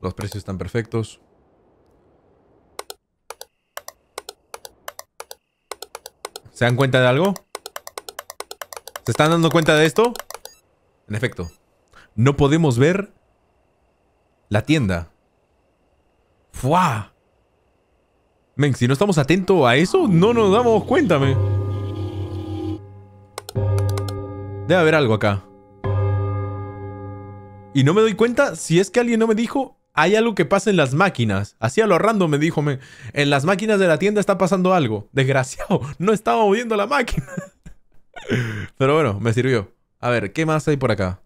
Los precios están perfectos. ¿Se dan cuenta de algo? ¿Se están dando cuenta de esto? En efecto, no podemos ver la tienda. ¡Fua! Men, si no estamos atentos a eso, no nos damos cuenta, Debe haber algo acá. Y no me doy cuenta si es que alguien no me dijo, hay algo que pasa en las máquinas. Así a lo random me dijo, en las máquinas de la tienda está pasando algo. Desgraciado, <laughs> no estaba moviendo la máquina. <laughs> Pero bueno, me sirvió. A ver, ¿qué más hay por acá?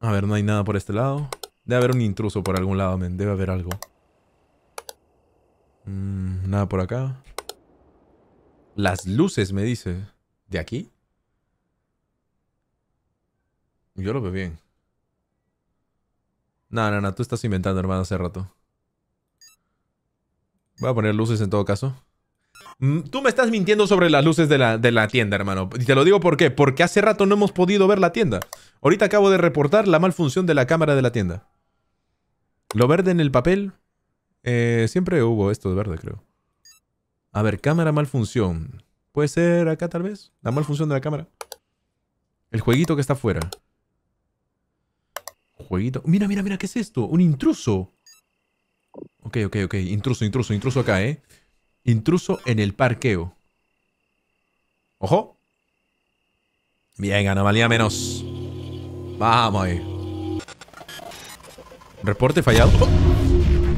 A ver, no hay nada por este lado. Debe haber un intruso por algún lado, men. Debe haber algo. Mm, nada por acá. Las luces, me dice. ¿De aquí? Yo lo veo bien. No, no, no. Tú estás inventando, hermano, hace rato. Voy a poner luces en todo caso. Mm, tú me estás mintiendo sobre las luces de la, de la, tienda, hermano. Y te lo digo por qué. Porque hace rato no hemos podido ver la tienda. Ahorita acabo de reportar la malfunción de la cámara de la tienda. Lo verde en el papel. Eh, siempre hubo esto de verde, creo. A ver, cámara mal función. ¿Puede ser acá tal vez? La mal función de la cámara. El jueguito que está afuera. Jueguito. Mira, mira, mira, ¿qué es esto? Un intruso. Ok, ok, ok. Intruso, intruso, intruso acá, ¿eh? Intruso en el parqueo. Ojo. Bien, anomalía menos. Vamos ahí. Reporte fallado.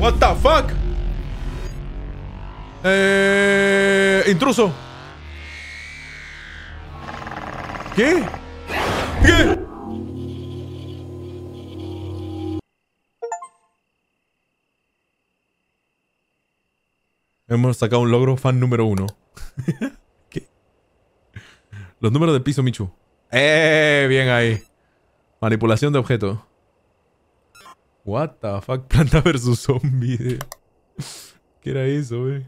What the fuck? Eh, intruso. ¿Qué? ¿Qué? Hemos sacado un logro fan número uno. <laughs> ¿Qué? Los números de piso, Michu. ¡Eh! Bien ahí. Manipulación de objeto. What the fuck, <laughs> planta versus zombie. ¿Qué era eso, wey?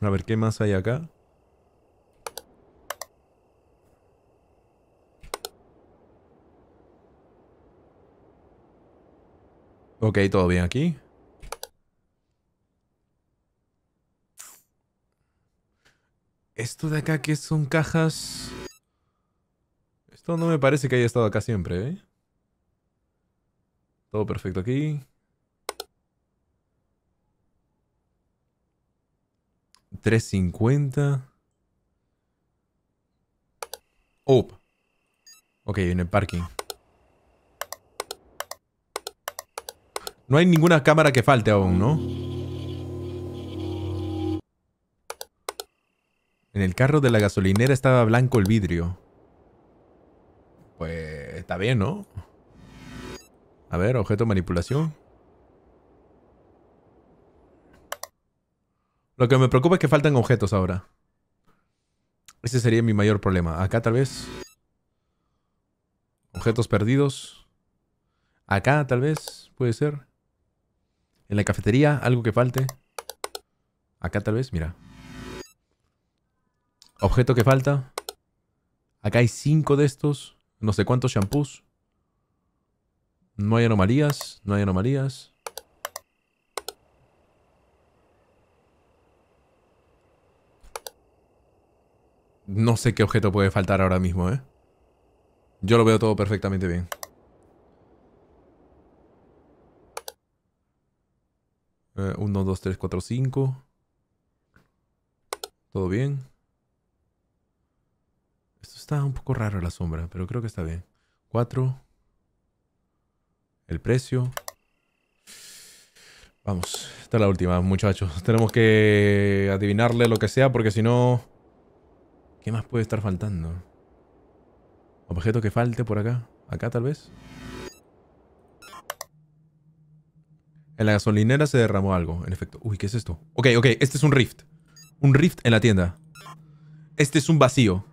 A ver, ¿qué más hay acá? Ok, todo bien aquí. Esto de acá que son cajas... Esto no me parece que haya estado acá siempre, ¿eh? Todo perfecto aquí. ¿350? Oh. Ok, en el parking. No hay ninguna cámara que falte aún, ¿no? En el carro de la gasolinera estaba blanco el vidrio. Pues está bien, ¿no? A ver, objeto de manipulación. Lo que me preocupa es que faltan objetos ahora. Ese sería mi mayor problema. Acá tal vez. Objetos perdidos. Acá tal vez. Puede ser. En la cafetería, algo que falte. Acá tal vez, mira. Objeto que falta. Acá hay cinco de estos. No sé cuántos shampoos. No hay anomalías, no hay anomalías. No sé qué objeto puede faltar ahora mismo, ¿eh? Yo lo veo todo perfectamente bien. Eh, 1, 2, 3, 4, 5. Todo bien. Está un poco raro la sombra, pero creo que está bien. 4. El precio. Vamos, esta es la última, muchachos. Tenemos que adivinarle lo que sea, porque si no... ¿Qué más puede estar faltando? Objeto que falte por acá. Acá tal vez. En la gasolinera se derramó algo, en efecto. Uy, ¿qué es esto? Ok, ok, este es un rift. Un rift en la tienda. Este es un vacío.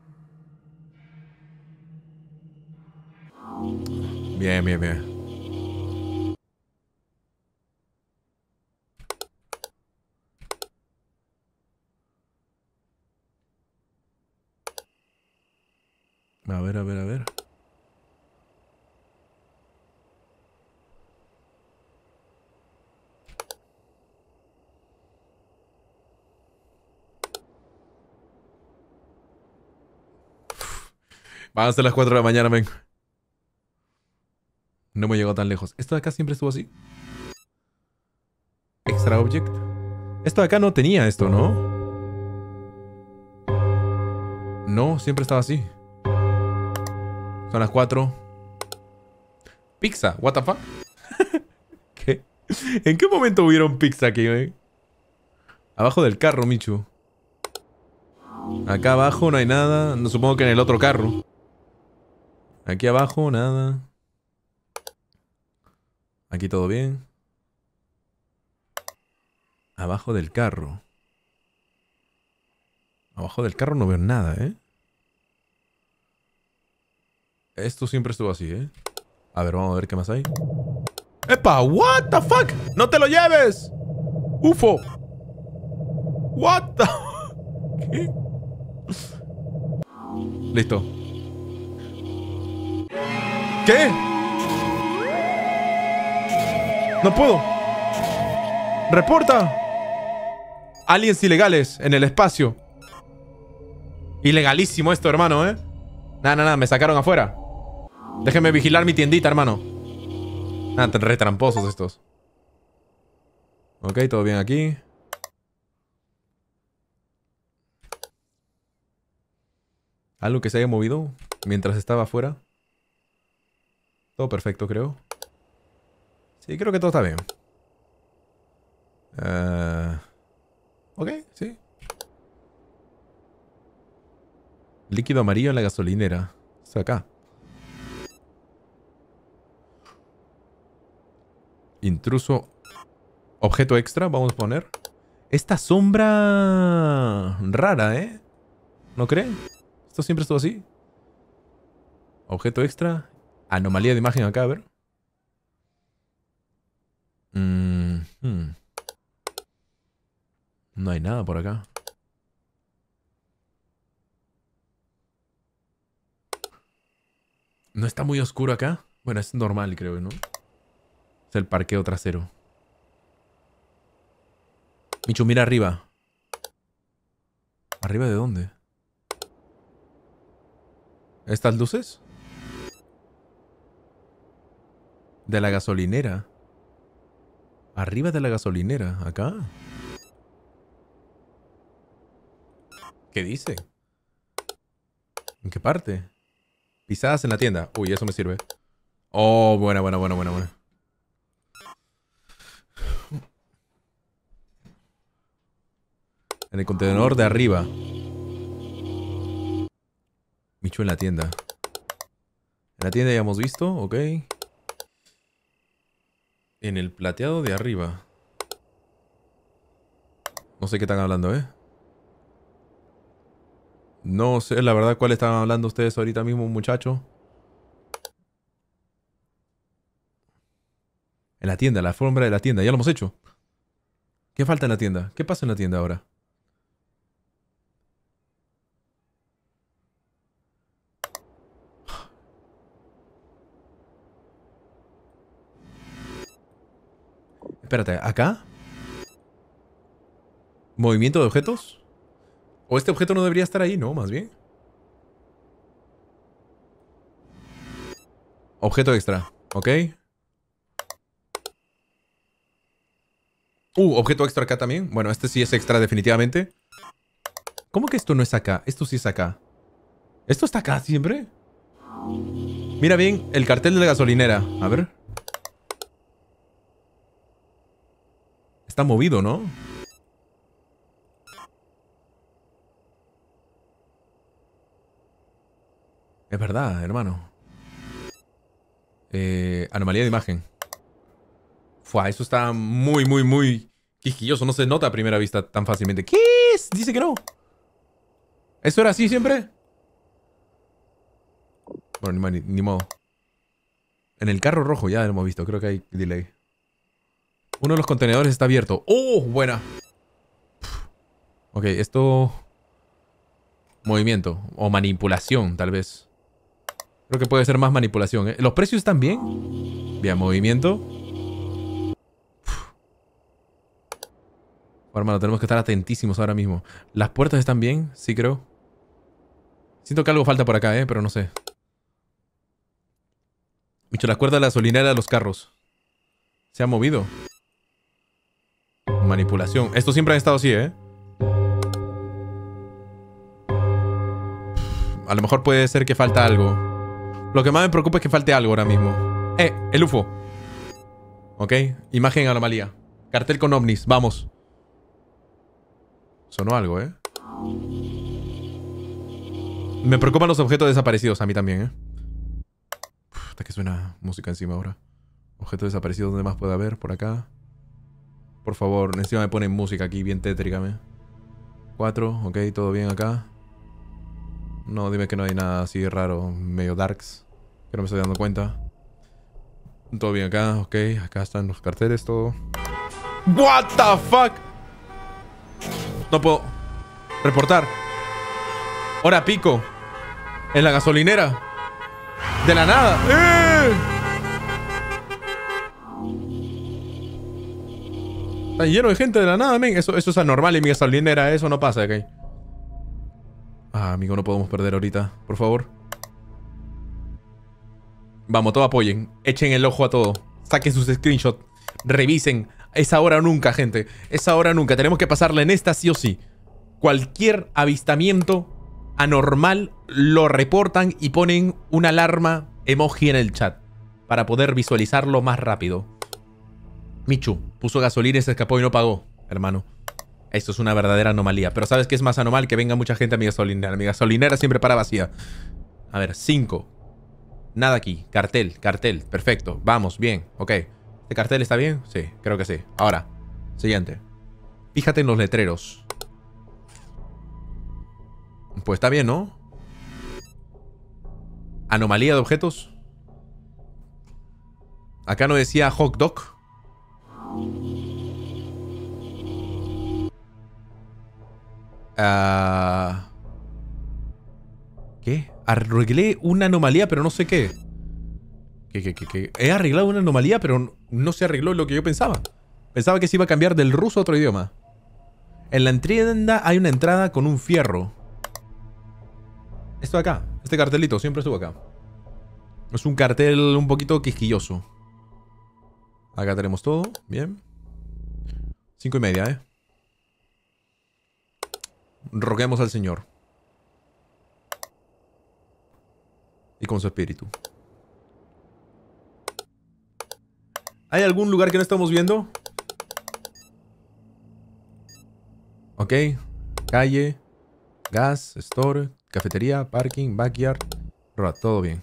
Bien, bien, bien. A ver, a ver, a ver. Van a ser las 4 de la mañana, vengo. No hemos llegado tan lejos. Esto de acá siempre estuvo así. Extra object. Esto de acá no tenía esto, ¿no? No, siempre estaba así. Son las cuatro. Pizza, what the fuck? <laughs> ¿Qué? ¿En qué momento hubieron pizza aquí, güey? Abajo del carro, Michu. Acá abajo no hay nada. No, supongo que en el otro carro. Aquí abajo, nada. Aquí todo bien. Abajo del carro. Abajo del carro no veo nada, ¿eh? Esto siempre estuvo así, ¿eh? A ver, vamos a ver qué más hay. ¡Epa! ¡What the fuck! ¡No te lo lleves! ¡Ufo! ¡What the... <laughs> ¿Qué? Listo. ¿Qué? No puedo. Reporta. Aliens ilegales en el espacio. Ilegalísimo esto, hermano, ¿eh? Nada, nada, nah, me sacaron afuera. Déjenme vigilar mi tiendita, hermano. Ah, retramposos estos. Ok, todo bien aquí. Algo que se haya movido mientras estaba afuera. Todo perfecto, creo. Sí, creo que todo está bien. Eh, ok, sí. Líquido amarillo en la gasolinera. Está acá. Intruso. Objeto extra, vamos a poner. Esta sombra... Rara, ¿eh? ¿No creen? ¿Esto siempre estuvo así? Objeto extra. Anomalía de imagen acá, a ver. Mm, hmm. No hay nada por acá. ¿No está muy oscuro acá? Bueno, es normal, creo, ¿no? Es el parqueo trasero. Michu, mira arriba. ¿Arriba de dónde? ¿Estas luces? De la gasolinera. Arriba de la gasolinera, acá. ¿Qué dice? ¿En qué parte? Pisadas en la tienda. Uy, eso me sirve. Oh, buena, buena, buena, buena, buena. En el contenedor de arriba. Micho en la tienda. En la tienda ya hemos visto, ok. En el plateado de arriba. No sé qué están hablando, ¿eh? No sé, la verdad, cuál están hablando ustedes ahorita mismo, muchacho. En la tienda, la alfombra de la tienda, ya lo hemos hecho. ¿Qué falta en la tienda? ¿Qué pasa en la tienda ahora? espérate, ¿acá? ¿Movimiento de objetos? ¿O este objeto no debería estar ahí, no? Más bien. Objeto extra, ok. Uh, objeto extra acá también. Bueno, este sí es extra definitivamente. ¿Cómo que esto no es acá? Esto sí es acá. ¿Esto está acá siempre? Mira bien el cartel de la gasolinera. A ver. Está movido, ¿no? Es verdad, hermano. Eh, anomalía de imagen. Fua, eso está muy, muy, muy quisquilloso. No se nota a primera vista tan fácilmente. ¿Qué Dice que no. ¿Eso era así siempre? Bueno, ni, ni modo. En el carro rojo ya lo hemos visto. Creo que hay delay. Uno de los contenedores está abierto. ¡Oh! Buena. Ok, esto... Movimiento. O manipulación, tal vez. Creo que puede ser más manipulación. ¿eh? ¿Los precios están bien? Bien, movimiento. Bueno, hermano, tenemos que estar atentísimos ahora mismo. ¿Las puertas están bien? Sí, creo. Siento que algo falta por acá, ¿eh? Pero no sé. Micho, las cuerdas de la gasolinera de los carros. Se ha movido. Manipulación. Esto siempre ha estado así, ¿eh? A lo mejor puede ser que falta algo. Lo que más me preocupa es que falte algo ahora mismo. ¡Eh! El UFO. Ok. Imagen anomalía. Cartel con ovnis. Vamos. Sonó algo, ¿eh? Me preocupan los objetos desaparecidos. A mí también, ¿eh? hasta que suena música encima ahora. Objetos desaparecidos. ¿Dónde más puede haber? Por acá. Por favor, encima me ponen música aquí, bien tétrica, me. Cuatro, ok, todo bien acá. No, dime que no hay nada así raro, medio darks, que no me estoy dando cuenta. Todo bien acá, ok, acá están los carteles, todo. What the fuck? No puedo reportar. Hora pico. En la gasolinera. De la nada. ¡Eh! Está lleno de gente de la nada, men. Eso, es anormal y mi gasolina eso, no pasa ok Ah, amigo, no podemos perder ahorita. Por favor. Vamos, todo apoyen. Echen el ojo a todo. Saquen sus screenshots. Revisen. Es ahora nunca, gente. Es ahora nunca. Tenemos que pasarla en esta sí o sí. Cualquier avistamiento anormal lo reportan y ponen una alarma emoji en el chat para poder visualizarlo más rápido. Michu puso gasolina y se escapó y no pagó, hermano. Esto es una verdadera anomalía. Pero ¿sabes qué es más anormal? Que venga mucha gente a mi gasolinera. Mi gasolinera siempre para vacía. A ver, cinco. Nada aquí. Cartel, cartel. Perfecto. Vamos, bien. Ok. ¿Este cartel está bien? Sí, creo que sí. Ahora, siguiente. Fíjate en los letreros. Pues está bien, ¿no? Anomalía de objetos. Acá no decía hot dog. Ah, ¿Qué? Arreglé una anomalía, pero no sé qué. ¿Qué, qué, qué, He arreglado una anomalía, pero no se arregló lo que yo pensaba. Pensaba que se iba a cambiar del ruso a otro idioma. En la entrada hay una entrada con un fierro. Esto acá. Este cartelito siempre estuvo acá. Es un cartel un poquito quisquilloso. Acá tenemos todo. Bien. Cinco y media, ¿eh? Roguemos al Señor. Y con su espíritu. ¿Hay algún lugar que no estamos viendo? Ok. Calle. Gas. Store. Cafetería. Parking. Backyard. Todo bien.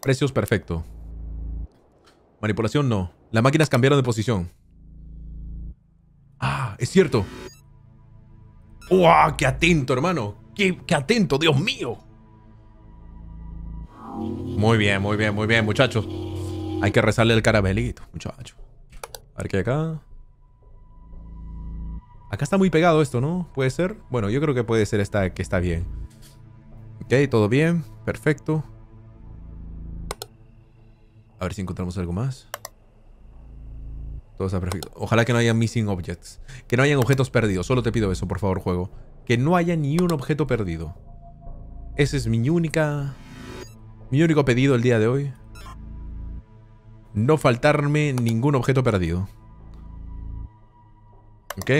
Precios perfecto. Manipulación no. Las máquinas cambiaron de posición. Ah, es cierto. ¡Wow! ¡Qué atento, hermano! ¡Qué, atento, Dios mío! Muy bien, muy bien, muy bien, muchachos. Hay que rezarle el caramelito, muchacho. A ver qué hay acá. Acá está muy pegado esto, ¿no? ¿Puede ser? Bueno, yo creo que puede ser esta que está bien. Ok, todo bien. Perfecto. A ver si encontramos algo más. Todo está perfecto. Ojalá que no haya missing objects. Que no hayan objetos perdidos. Solo te pido eso, por favor, juego. Que no haya ni un objeto perdido. Ese es mi única... Mi único pedido el día de hoy. No faltarme ningún objeto perdido. Ok.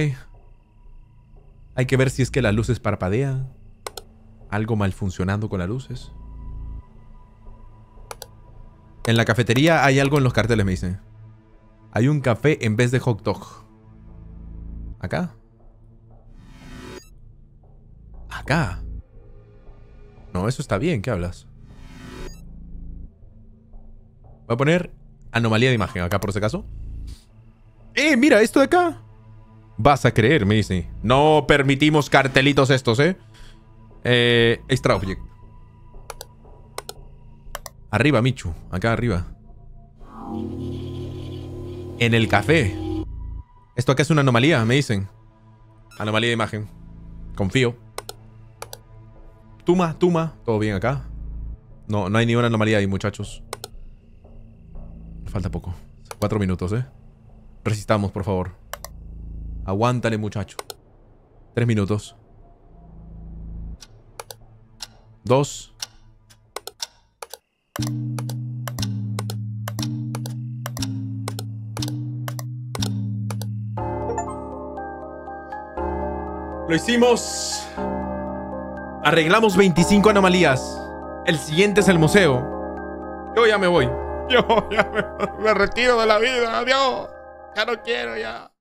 Hay que ver si es que las luces parpadean. Algo mal funcionando con las luces. En la cafetería hay algo en los carteles, me dice Hay un café en vez de hot dog. ¿Acá? ¿Acá? No, eso está bien. ¿Qué hablas? Voy a poner anomalía de imagen acá, por si acaso. ¡Eh, mira, esto de acá! Vas a creer, me dice. No permitimos cartelitos estos, ¿eh? Eh, extra object. Arriba, Michu. Acá arriba. En el café. Esto acá es una anomalía, me dicen. Anomalía de imagen. Confío. Tuma, tuma. Todo bien acá. No, no hay ninguna anomalía ahí, muchachos. Falta poco. Cuatro minutos, ¿eh? Resistamos, por favor. Aguántale, muchacho. Tres minutos. Dos. Lo hicimos. Arreglamos 25 anomalías. El siguiente es el museo. Yo ya me voy. Yo ya me, me retiro de la vida. Adiós. Ya no quiero ya.